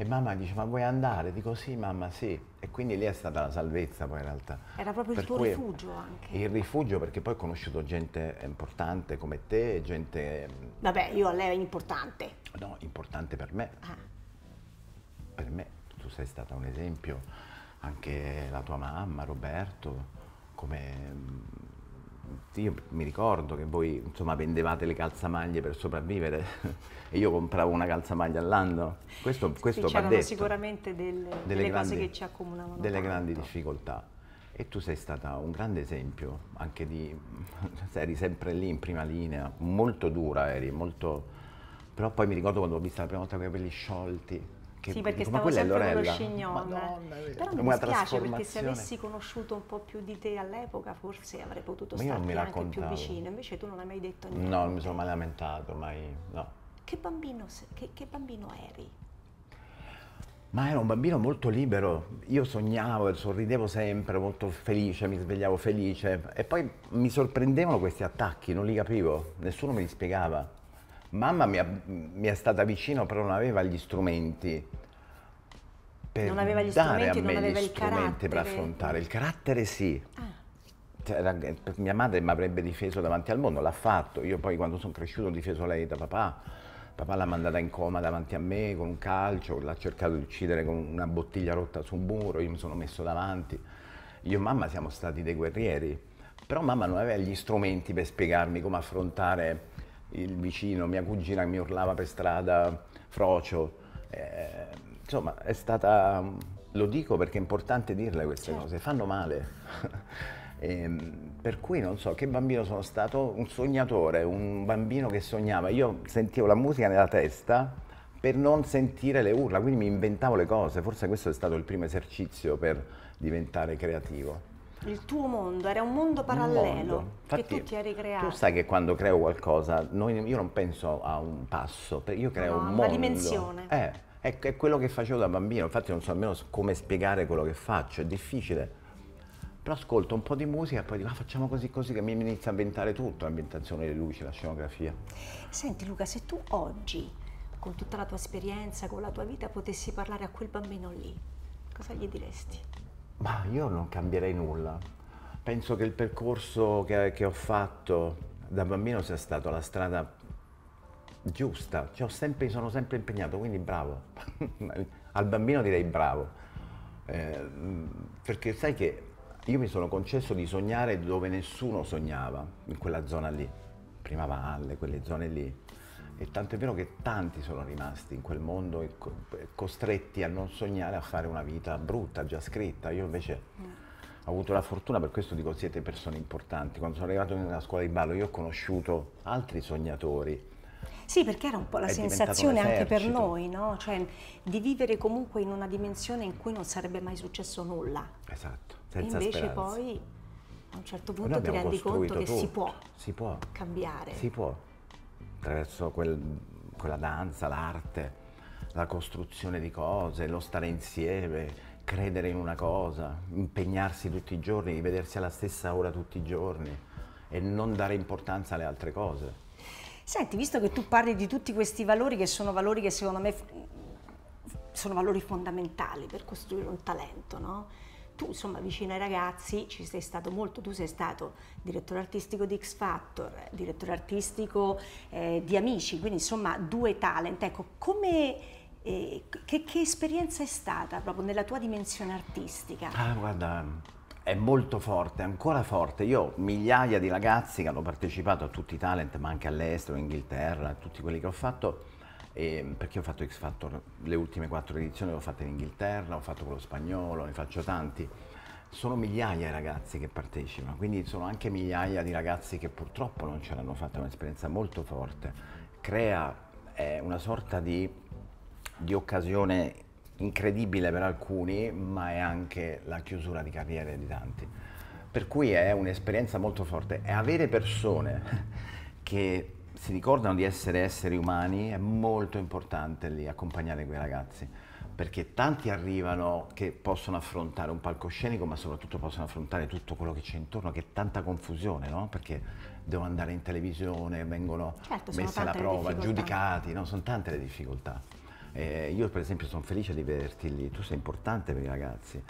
e mamma dice, ma vuoi andare? Dico sì, mamma, sì. E quindi lì è stata la salvezza poi in realtà. Era proprio per il tuo rifugio anche. Il rifugio perché poi ho conosciuto gente importante come te, gente... Mm, Vabbè, io a lei è importante. No, importante per me. Ah. Per me, tu sei stata un esempio, anche la tua mamma, Roberto, come mm, io mi ricordo che voi insomma vendevate le calzamaglie per sopravvivere e io compravo una calzamaglia all'anno. Questo, questo sì, va detto. sicuramente delle, delle, delle grandi, cose che ci accomunavano. Delle tanto. grandi difficoltà. E tu sei stata un grande esempio anche di... eri sempre lì in prima linea, molto dura eri, molto... però poi mi ricordo quando ho visto la prima volta con i capelli sciolti, che, sì, perché stavo sempre Lorella. con lo scignone. Madonna, Però mi dispiace perché se avessi conosciuto un po' più di te all'epoca forse avrei potuto Ma starti anche più vicino, invece tu non hai mai detto niente. No, non mi sono mai lamentato, mai, no. Che bambino, che, che bambino eri? Ma era un bambino molto libero, io sognavo, e sorridevo sempre, molto felice, mi svegliavo felice e poi mi sorprendevano questi attacchi, non li capivo, nessuno me li spiegava. Mamma mia, mi è stata vicino, però non aveva gli strumenti. Per non aveva gli dare strumenti, a me non aveva gli strumenti per affrontare. Il carattere sì. Ah. Cioè, Era, mia madre mi avrebbe difeso davanti al mondo, l'ha fatto. Io poi quando sono cresciuto ho difeso lei da papà. Papà l'ha mandata in coma davanti a me con un calcio, l'ha cercato di uccidere con una bottiglia rotta su un muro, io mi sono messo davanti. Io e mamma siamo stati dei guerrieri, però mamma non aveva gli strumenti per spiegarmi come affrontare il vicino, mia cugina mi urlava per strada, frocio. Eh, insomma, è stata, lo dico perché è importante dirle queste certo. cose, fanno male. e, ehm, per cui non so che bambino sono stato, un sognatore, un bambino che sognava. Io sentivo la musica nella testa per non sentire le urla, quindi mi inventavo le cose, forse questo è stato il primo esercizio per diventare creativo. Il tuo mondo, era un mondo parallelo mondo. Infatti, che tu ti hai ricreato. Tu sai che quando creo qualcosa, noi, io non penso a un passo, io creo no, un mondo. Una dimensione. Eh, è, è, quello che facevo da bambino, infatti non so nemmeno come spiegare quello che faccio, è difficile. Però ascolto un po' di musica e poi dico ah, facciamo così così che mi inizia a inventare tutto, l'ambientazione, le luci, la scenografia. Senti Luca, se tu oggi, con tutta la tua esperienza, con la tua vita, potessi parlare a quel bambino lì, cosa gli diresti? Ma io non cambierei nulla. Penso che il percorso che, che ho fatto da bambino sia stata la strada giusta. Cioè, sempre, sono sempre impegnato, quindi bravo. Al bambino direi bravo. Eh, perché sai che io mi sono concesso di sognare dove nessuno sognava, in quella zona lì, Prima Valle, quelle zone lì. E tanto è vero che tanti sono rimasti in quel mondo costretti a non sognare a fare una vita brutta, già scritta. Io invece mm. ho avuto la fortuna, per questo dico siete persone importanti. Quando sono arrivato nella scuola di ballo io ho conosciuto altri sognatori. Sì, perché era un po' la È sensazione anche per noi, no? Cioè, di vivere comunque in una dimensione in cui non sarebbe mai successo nulla. Esatto, senza e Invece speranza. poi a un certo punto ti rendi conto che tutto. si può, si può cambiare. Si può attraverso quel, quella danza, l'arte, la costruzione di cose, lo stare insieme, credere in una cosa, impegnarsi tutti i giorni, vedersi alla stessa ora tutti i giorni e non dare importanza alle altre cose. Senti, visto che tu parli di tutti questi valori che sono valori che secondo me sono valori fondamentali per costruire un talento, no? tu insomma vicino ai ragazzi ci sei stato molto, tu sei stato direttore artistico di X Factor, direttore artistico eh, di Amici, quindi insomma due talent, ecco come, eh, che, che, esperienza è stata proprio nella tua dimensione artistica? Ah guarda, è molto forte, ancora forte, io ho migliaia di ragazzi che hanno partecipato a tutti i talent ma anche all'estero, in Inghilterra, a tutti quelli che ho fatto, e ehm, perché ho fatto X Factor, le ultime quattro edizioni le ho fatte in Inghilterra, ho fatto quello spagnolo, ne faccio tanti. Sono migliaia i ragazzi che partecipano, quindi sono anche migliaia di ragazzi che purtroppo non ce l'hanno fatta, è un'esperienza molto forte. Crea eh, una sorta di, di occasione incredibile per alcuni, ma è anche la chiusura di carriere di tanti. Per cui è un'esperienza molto forte. E avere persone che si ricordano di essere esseri umani, è molto importante lì accompagnare quei ragazzi, perché tanti arrivano che possono affrontare un palcoscenico, ma soprattutto possono affrontare tutto quello che c'è intorno, che è tanta confusione, no? Perché devono andare in televisione, vengono certo, messi alla prova, giudicati, no? sono tante le difficoltà. Eh, io per esempio sono felice di vederti lì, tu sei importante per i ragazzi.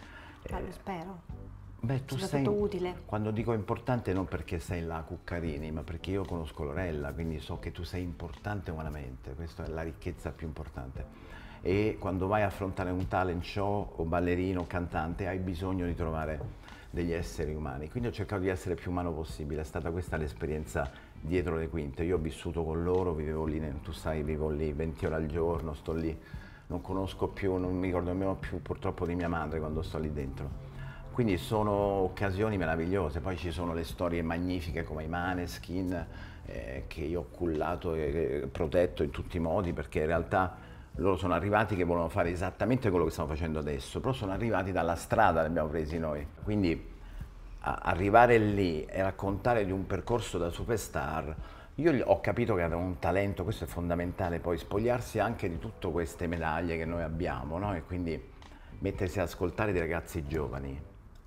Eh, lo spero. Beh, tu sei utile. Quando dico importante non perché sei la Cuccarini, ma perché io conosco Lorella, quindi so che tu sei importante umanamente, questa è la ricchezza più importante. E quando vai a affrontare un talent show o ballerino o cantante hai bisogno di trovare degli esseri umani. Quindi ho cercato di essere più umano possibile, è stata questa l'esperienza dietro le quinte. Io ho vissuto con loro, vivevo lì, tu sai, vivo lì 20 ore al giorno, sto lì, non conosco più, non mi ricordo nemmeno più purtroppo di mia madre quando sto lì dentro quindi sono occasioni meravigliose, poi ci sono le storie magnifiche come i Maneskin eh, che io ho cullato e protetto in tutti i modi perché in realtà loro sono arrivati che volevano fare esattamente quello che stiamo facendo adesso, però sono arrivati dalla strada, li abbiamo presi noi. Quindi arrivare lì e raccontare di un percorso da superstar, io ho capito che avevano un talento, questo è fondamentale, poi spogliarsi anche di tutte queste medaglie che noi abbiamo, no? e quindi mettersi ad ascoltare dei ragazzi giovani,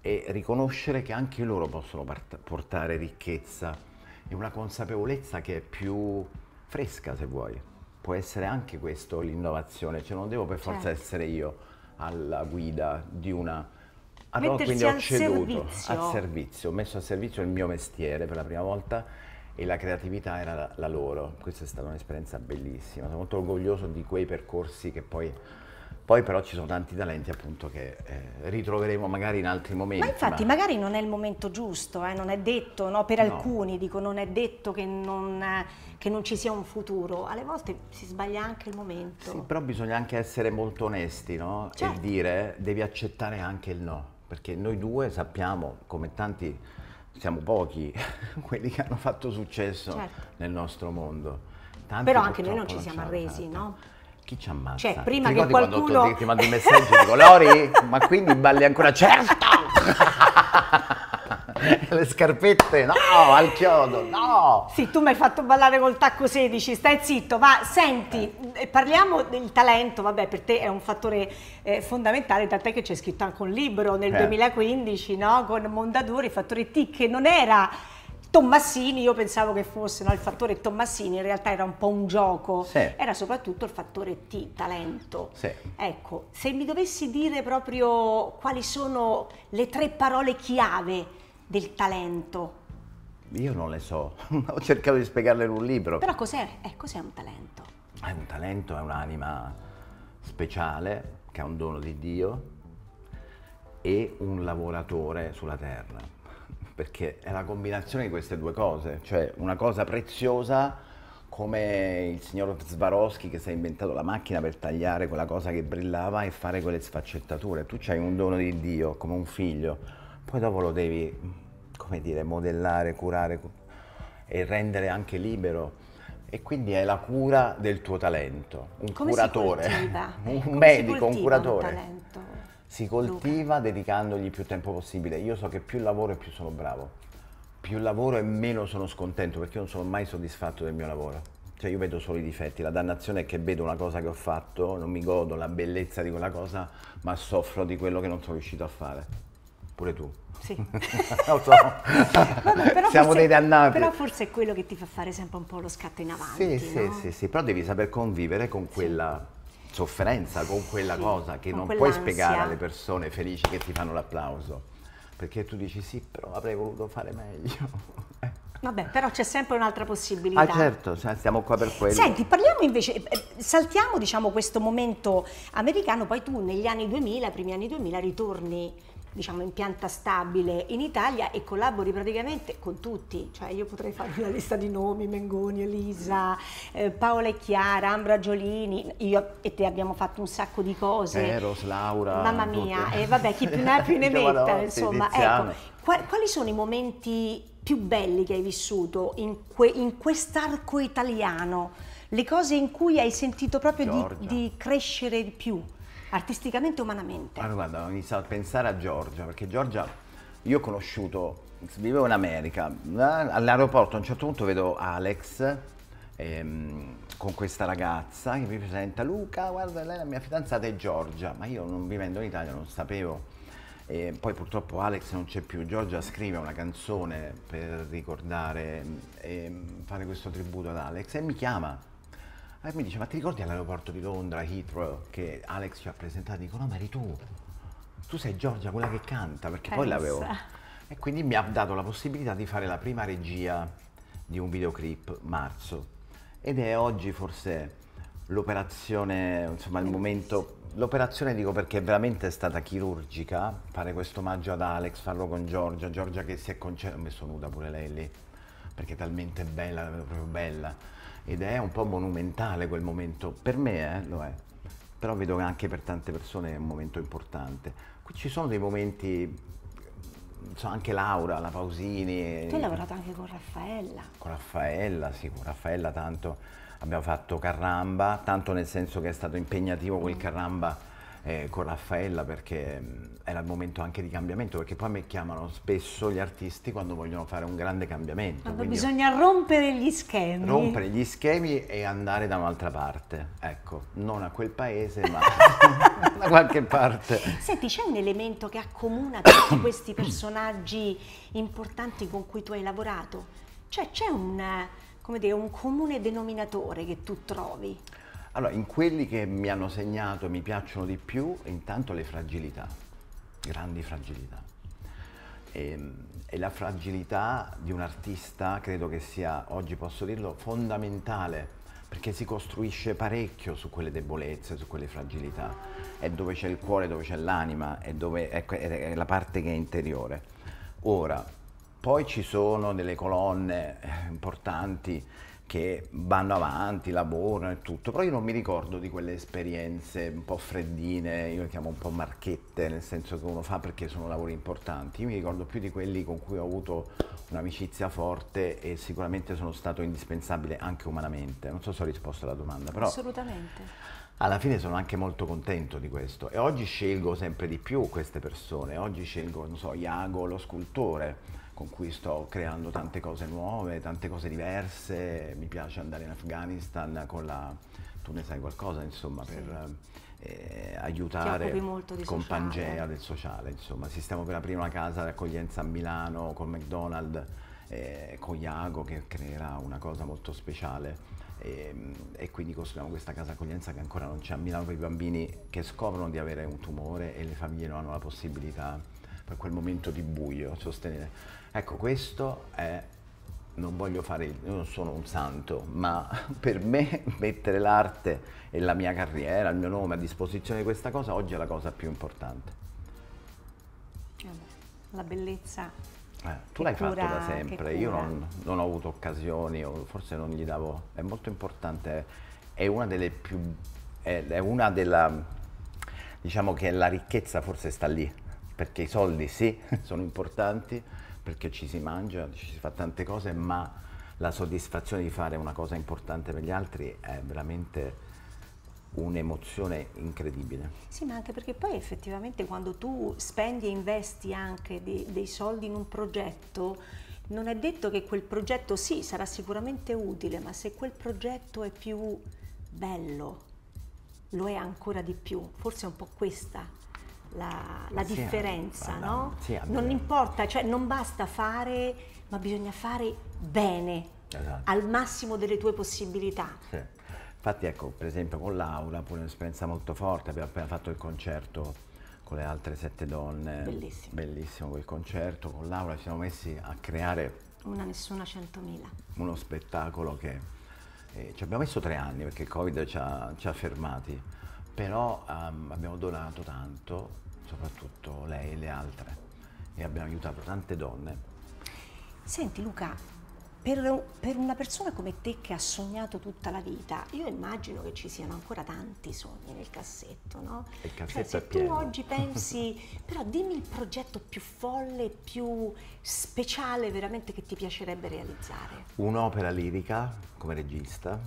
e riconoscere che anche loro possono portare ricchezza e una consapevolezza che è più fresca, se vuoi. Può essere anche questo l'innovazione, cioè non devo per forza certo. essere io alla guida di una... Allora ah, Mettersi quindi ho ceduto servizio. al servizio, ho messo a servizio il mio mestiere per la prima volta e la creatività era la, la loro. Questa è stata un'esperienza bellissima, sono molto orgoglioso di quei percorsi che poi poi però ci sono tanti talenti appunto che eh, ritroveremo magari in altri momenti. Ma infatti ma... magari non è il momento giusto, eh, non è detto, no? per no. alcuni dico non è detto che non, eh, che non, ci sia un futuro, alle volte si sbaglia anche il momento. Sì, però bisogna anche essere molto onesti no? certo. e dire devi accettare anche il no, perché noi due sappiamo come tanti, siamo pochi quelli che hanno fatto successo certo. nel nostro mondo. Tanti però anche noi non ci siamo arresi, no? Chi ci ammazza? Cioè, prima ti che qualcuno... Ti, ti mando un messaggio e dico, ma quindi balli ancora? Certo! le scarpette, no, al chiodo, no. Sì, tu mi hai fatto ballare col tacco 16, stai zitto, ma senti, eh, parliamo del talento, vabbè, per te è un fattore eh, fondamentale, tant'è che c'è scritto anche un libro nel eh. 2015, no, con Mondadori, fattore T, che non era Tommassini, io pensavo che fosse, no, il fattore Tommassini in realtà era un po' un gioco, sì. era soprattutto il fattore T, talento. Sì. Ecco, se mi dovessi dire proprio quali sono le tre parole chiave del talento. Io non le so, ho cercato di spiegarle in un libro. Però cos'è, eh, cos'è un talento? È eh, un talento, è un'anima speciale, che è un dono di Dio, e un lavoratore sulla terra perché è la combinazione di queste due cose, cioè una cosa preziosa come il signor Swarovski che si è inventato la macchina per tagliare quella cosa che brillava e fare quelle sfaccettature. Tu hai un dono di Dio, come un figlio, poi dopo lo devi, come dire, modellare, curare e rendere anche libero. E quindi è la cura del tuo talento, un come curatore, un come medico, un curatore. Un talento? si coltiva Luca. dedicandogli più tempo possibile. Io so che più lavoro e più sono bravo, più lavoro e meno sono scontento perché io non sono mai soddisfatto del mio lavoro. Cioè io vedo solo i difetti, la dannazione è che vedo una cosa che ho fatto, non mi godo la bellezza di quella cosa, ma soffro di quello che non sono riuscito a fare. Pure tu. Sì. so. Vabbè, però, Siamo forse, dei dannati. però forse è quello che ti fa fare sempre un po' lo scatto in avanti. Sì, no? sì, sì, sì, però devi saper convivere con quella... Sì sofferenza, con quella sì, cosa che non puoi spiegare alle persone felici che ti fanno l'applauso. Perché tu dici sì, però avrei voluto fare meglio. Vabbè, però c'è sempre un'altra possibilità. Ah certo, cioè, siamo qua per quello. Senti, parliamo invece, eh, eh, saltiamo diciamo questo momento americano, poi tu negli anni 2000, primi anni 2000, ritorni diciamo in pianta stabile in Italia e collabori praticamente con tutti, cioè io potrei fare una lista di nomi, Mengoni, Elisa, eh, Paola e Chiara, Ambra Giolini, io e te abbiamo fatto un sacco di cose. Eros, eh, Laura. Mamma mia, e eh, vabbè chi più ne ha più ne metta, insomma. Ecco, quali sono i momenti più belli che hai vissuto in, que in quest'arco italiano? Le cose in cui hai sentito proprio di, di crescere di più? artisticamente e umanamente. Allora, guarda, ho iniziato a pensare a Giorgia, perché Giorgia, io ho conosciuto, vivevo in America, eh, all'aeroporto a un certo punto vedo Alex ehm, con questa ragazza che mi presenta, Luca, guarda, lei è la mia fidanzata è Giorgia, ma io non vivendo in Italia non sapevo. E poi purtroppo Alex non c'è più, Giorgia scrive una canzone per ricordare e ehm, fare questo tributo ad Alex e mi chiama allora eh, mi dice, ma ti ricordi all'aeroporto di Londra, Heathrow, che Alex ci ha presentato? Dico, no, ma eri tu. Tu sei Giorgia, quella che canta, perché Pensa. poi l'avevo... E quindi mi ha dato la possibilità di fare la prima regia di un videoclip, marzo. Ed è oggi forse l'operazione, insomma il momento... L'operazione dico perché è veramente stata chirurgica fare questo omaggio ad Alex, farlo con Giorgia, Giorgia che si è concentrata, ho messo nuda pure lei lì, perché è talmente bella, proprio bella ed è un po' monumentale quel momento, per me eh, lo è, però vedo che anche per tante persone è un momento importante. Qui ci sono dei momenti, so, anche Laura, la Pausini. Tu hai lavorato anche con Raffaella. Con Raffaella, sì, con Raffaella tanto abbiamo fatto Carramba, tanto nel senso che è stato impegnativo quel mm. Carramba eh, con Raffaella perché mh, mm, era il momento anche di cambiamento, perché poi mi chiamano spesso gli artisti quando vogliono fare un grande cambiamento. Quando bisogna rompere gli schemi. Rompere gli schemi e andare da un'altra parte, ecco, non a quel paese ma da qualche parte. Senti, c'è un elemento che accomuna tutti questi personaggi importanti con cui tu hai lavorato? Cioè c'è un, un comune denominatore che tu trovi? Allora, in quelli che mi hanno segnato e mi piacciono di più, intanto le fragilità, grandi fragilità. E, ehm, e la fragilità di un artista credo che sia, oggi posso dirlo, fondamentale perché si costruisce parecchio su quelle debolezze, su quelle fragilità. È dove c'è il cuore, dove c'è l'anima, è, dove, ecco, è, è la parte che è interiore. Ora, poi ci sono delle colonne eh, importanti che vanno avanti, lavorano e tutto, però io non mi ricordo di quelle esperienze un po' freddine, io le chiamo un po' marchette, nel senso che uno fa perché sono lavori importanti, io mi ricordo più di quelli con cui ho avuto un'amicizia forte e sicuramente sono stato indispensabile anche umanamente, non so se ho risposto alla domanda, però... Assolutamente alla fine sono anche molto contento di questo e oggi scelgo sempre di più queste persone, oggi scelgo, non so, Iago, lo scultore, con cui sto creando tante cose nuove, tante cose diverse, mi piace andare in Afghanistan con la... tu ne sai qualcosa insomma sì. per eh, aiutare con Pangea del sociale, insomma stiamo per aprire una casa d'accoglienza a Milano con McDonald's, eh, con Iago che creerà una cosa molto speciale. E, ehm, e, quindi costruiamo questa casa accoglienza che ancora non c'è a Milano per i bambini che scoprono di avere un tumore e le famiglie non hanno la possibilità per quel momento di buio sostenere. Ecco, questo è non voglio fare, io non sono un santo, ma per me mettere l'arte e la mia carriera, il mio nome a disposizione di questa cosa oggi è la cosa più importante. La bellezza. Eh, tu l'hai fatto da sempre, io non, non, ho avuto occasioni, forse non gli davo, è molto importante, è una delle più, è, è una della, diciamo che la ricchezza forse sta lì, perché i soldi sì, sono importanti, perché ci si mangia, ci si fa tante cose, ma la soddisfazione di fare una cosa importante per gli altri è veramente un'emozione incredibile. Sì, ma anche perché poi effettivamente quando tu spendi e investi anche dei, dei soldi in un progetto, non è detto che quel progetto sì sarà sicuramente utile, ma se quel progetto è più bello, lo è ancora di più. Forse è un po' questa la, la sì, differenza, no? Sì, non importa, cioè non basta fare, ma bisogna fare bene, esatto. al massimo delle tue possibilità. Sì. Infatti ecco, per esempio con Laura, pure un'esperienza molto forte, abbiamo appena fatto il concerto con le altre sette donne. Bellissimo. Bellissimo quel concerto, con Laura ci siamo messi a creare... Una nessuna 100.000. Uno spettacolo che... Eh, ci abbiamo messo tre anni perché il Covid ci ha, ci ha fermati, però um, abbiamo donato tanto soprattutto lei e le altre e abbiamo aiutato tante donne. Senti Luca, per, per, una persona come te che ha sognato tutta la vita, io immagino che ci siano ancora tanti sogni nel cassetto, no? Il cioè, cassetto cioè, se è pieno. tu oggi pensi, però dimmi il progetto più folle, più speciale veramente che ti piacerebbe realizzare. Un'opera lirica come regista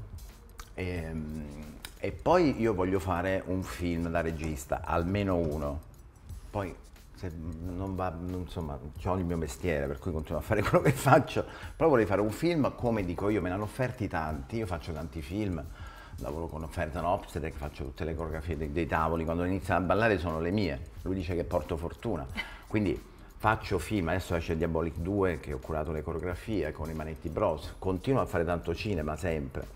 e, ehm, e poi io voglio fare un film da regista, almeno uno poi se non va, insomma, ho il mio mestiere per cui continuo a fare quello che faccio, però vorrei fare un film, come dico io, me ne hanno offerti tanti, io faccio tanti film, lavoro con Ferdinand Obstreck, faccio tutte le coreografie dei, dei tavoli, quando iniziano a ballare sono le mie, lui dice che porto fortuna, quindi faccio film, adesso esce Diabolic 2 che ho curato le coreografie con i Manetti Bros, continuo a fare tanto cinema sempre,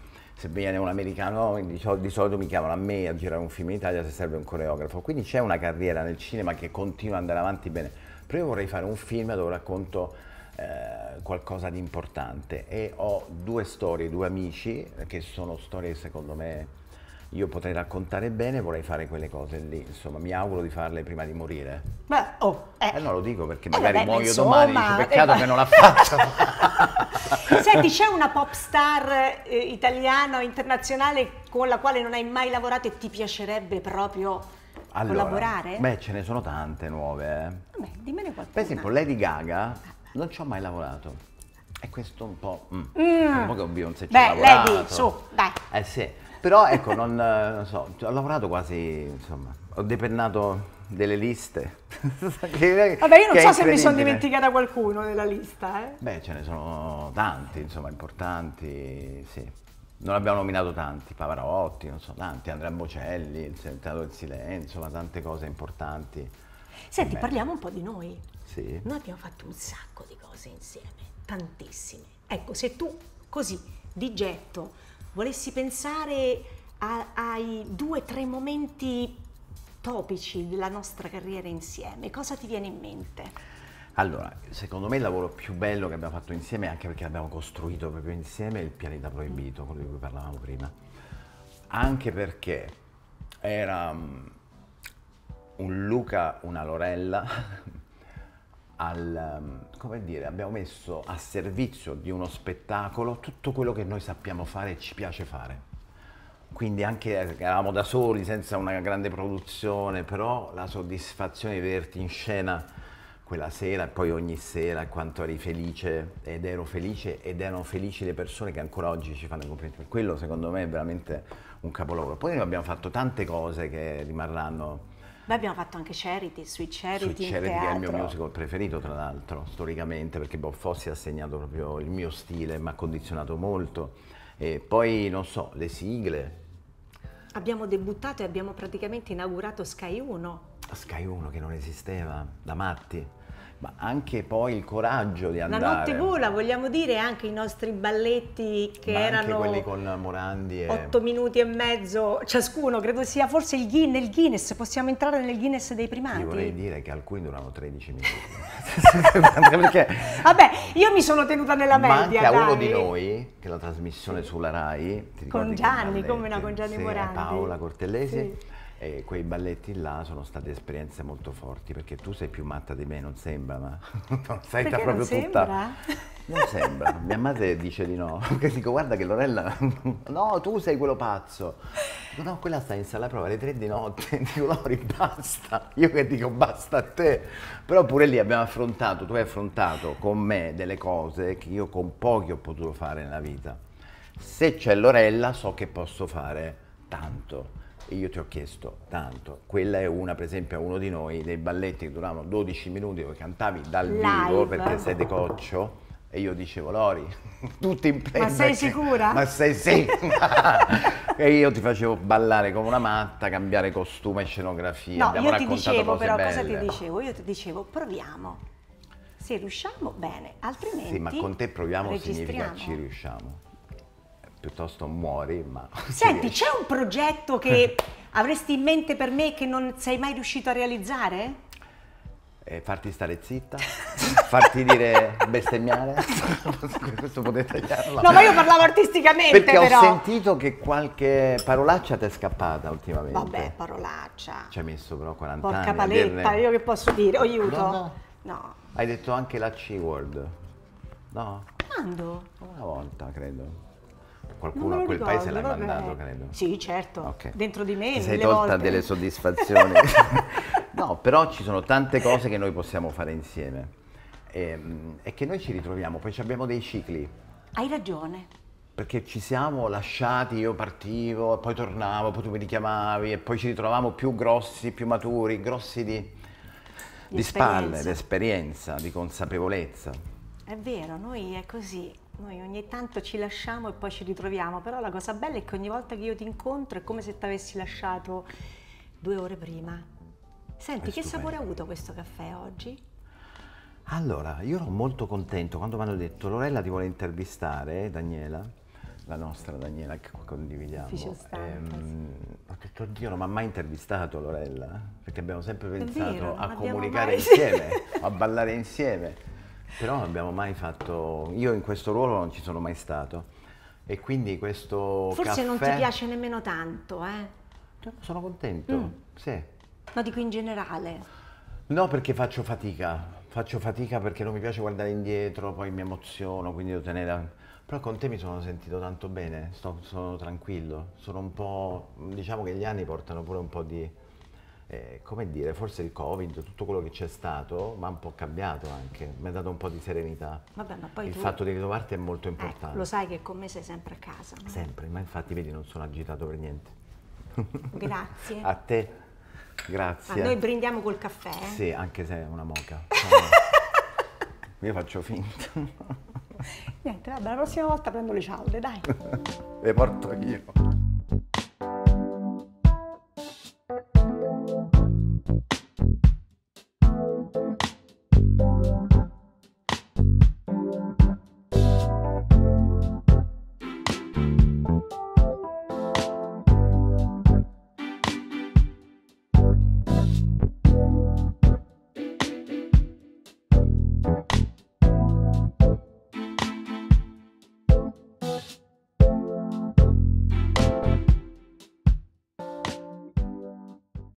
se viene un americano di solito, mi chiamano a me a girare un film in Italia se serve un coreografo. Quindi c'è una carriera nel cinema che continua ad andare avanti bene. Però io vorrei fare un film dove racconto eh, qualcosa di importante e ho due storie, due amici che sono storie secondo me io potrei raccontare bene, vorrei fare quelle cose lì, insomma, mi auguro di farle prima di morire. Beh, oh, eh. eh no, lo dico perché eh, magari eh, vabbè, muoio insomma, domani, dice, peccato eh, che non l'ha fatto. Senti, c'è una pop star eh, italiana o internazionale con la quale non hai mai lavorato e ti piacerebbe proprio allora, collaborare? Beh, ce ne sono tante nuove. Eh. Beh, dimmene qualcuna. Per esempio, Lady Gaga non ci ho mai lavorato. E questo un po'. Mm. Mm. Un po' che ho un Beyoncé ci Beh, ha Beh, Lady, su, dai. Eh sì. Però ecco, non, eh, non so, cioè, ho lavorato quasi, insomma, ho depennato delle liste. che, Vabbè, io non so se mi sono dimenticata qualcuno della lista. Eh? Beh, ce ne sono tanti, insomma, importanti, sì. Non abbiamo nominato tanti, Pavarotti, non so, tanti, Andrea Bocelli, il Sentato del Silenzio, insomma, tante cose importanti. Senti, Beh. parliamo un po' di noi. Sì. Noi abbiamo fatto un sacco di cose insieme, tantissime. Ecco, se tu così di getto volessi pensare a, ai due o tre momenti topici della nostra carriera insieme, cosa ti viene in mente? Allora, secondo me il lavoro più bello che abbiamo fatto insieme, anche perché abbiamo costruito proprio insieme, è il pianeta proibito, quello di cui parlavamo prima. Anche perché era mm, un Luca, una Lorella, al, mm, come dire, abbiamo messo a servizio di uno spettacolo tutto quello che noi sappiamo fare e ci piace fare. Quindi anche eravamo da soli, senza una grande produzione, però la soddisfazione di vederti in scena quella sera e poi ogni sera quanto eri felice ed ero felice ed erano felici le persone che ancora oggi ci fanno i complimenti. Quello secondo me è veramente un capolavoro. Poi noi abbiamo fatto tante cose che rimarranno Beh, abbiamo fatto anche Charity, sui Charity. Sui Charity che è il mio musical preferito, tra l'altro, storicamente, perché Bob Fosse ha segnato proprio il mio stile, mi ha condizionato molto. E poi, non so, le sigle. Abbiamo debuttato e abbiamo praticamente inaugurato Sky 1. Sky 1 che non esisteva, da matti ma anche poi il coraggio di andare. La notte vola, vogliamo dire, anche i nostri balletti che ma erano... quelli con Morandi e... 8 minuti e mezzo ciascuno, credo sia forse il Guinness, il Guinness, possiamo entrare nel Guinness dei primati? Io vorrei dire che alcuni durano 13 minuti. Perché... Vabbè, io mi sono tenuta nella media, Manca uno di noi, che la trasmissione sulla RAI... Con Gianni, come no, con Gianni Morandi. Paola Cortellesi... Sì e quei balletti là sono state esperienze molto forti perché tu sei più matta di me, non sembra, ma non sei proprio non tutta. Sembra? Non sembra, mia madre dice di no. Dico guarda che Lorella, no, tu sei quello pazzo. Dico no, quella sta in sala prova alle tre di notte. Dico Lori, basta. Io che dico basta a te. Però pure lì abbiamo affrontato, tu hai affrontato con me delle cose che io con pochi ho potuto fare nella vita. Se c'è Lorella so che posso fare tanto io ti ho chiesto tanto. Quella è una, per esempio, a uno di noi dei balletti che duravano 12 minuti dove cantavi dal Live. vivo perché sei de coccio. E io dicevo, Lori, tutti in preda. Ma sei sicura? Ma sei sì. e io ti facevo ballare come una matta, cambiare costume e scenografia. No, Abbiamo io ti dicevo però, belle. cosa ti dicevo? Io ti dicevo, proviamo. Se riusciamo, bene, altrimenti Sì, ma con te proviamo significa ci riusciamo piuttosto muori, ma... Senti, c'è un progetto che avresti in mente per me che non sei mai riuscito a realizzare? E eh, farti stare zitta, farti dire bestemmiare, questo potete tagliarlo. No, ma io parlavo artisticamente Perché però. ho sentito che qualche parolaccia ti è scappata ultimamente. Vabbè, parolaccia. Ci hai messo però 40 Porca anni. Porca paletta, dirne... io che posso dire? Aiuto. No, no. no. Hai detto anche la C-word. No. Quando? Una volta, credo qualcuno a quel ricordo, paese l'ha vabbè. mandato, credo. Sì, certo, okay. dentro di me. Ti sei tolta volte. delle soddisfazioni. no, però ci sono tante cose che noi possiamo fare insieme e, ehm, e che noi ci ritroviamo, poi abbiamo dei cicli. Hai ragione perché ci siamo lasciati, io partivo, poi tornavo, poi tu mi richiamavi e poi ci ritrovavamo più grossi, più maturi, grossi di, di, di spalle, di esperienza, di consapevolezza. È vero, noi è così. Noi ogni tanto ci lasciamo e poi ci ritroviamo, però la cosa bella è che ogni volta che io ti incontro è come se ti avessi lasciato due ore prima. Senti, che sapore ha avuto questo caffè oggi? Allora, io ero molto contento quando mi hanno detto Lorella ti vuole intervistare, Daniela, la nostra Daniela che condividiamo. Ehm, sì. ho detto, oddio, non mi ha mai intervistato Lorella, eh, perché abbiamo sempre pensato vero, a comunicare mai... insieme, a ballare insieme. Però non abbiamo mai fatto... Io in questo ruolo non ci sono mai stato. E quindi questo Forse caffè... non ti piace nemmeno tanto, eh? Cioè, sono contento, mm. sì. ma dico in generale. No, perché faccio fatica. Faccio fatica perché non mi piace guardare indietro, poi mi emoziono, quindi devo tenere... Però con te mi sono sentito tanto bene, sto, sono tranquillo, sono un po'... diciamo che gli anni portano pure un po' di eh, come dire, forse il Covid, tutto quello che c'è stato, mi ha un po' cambiato anche, mi ha dato un po' di serenità. Vabbè, ma poi il tu... fatto di ritrovarti è molto eh, importante. Eh, lo sai che con me sei sempre a casa. No? Sempre, ma infatti vedi non sono agitato per niente. Grazie. a te, grazie. Ma noi brindiamo col caffè? Eh? Sì, anche se è una moca. Io faccio finta. Niente, vabbè, la prossima volta prendo le cialde, dai. le porto io. Thank you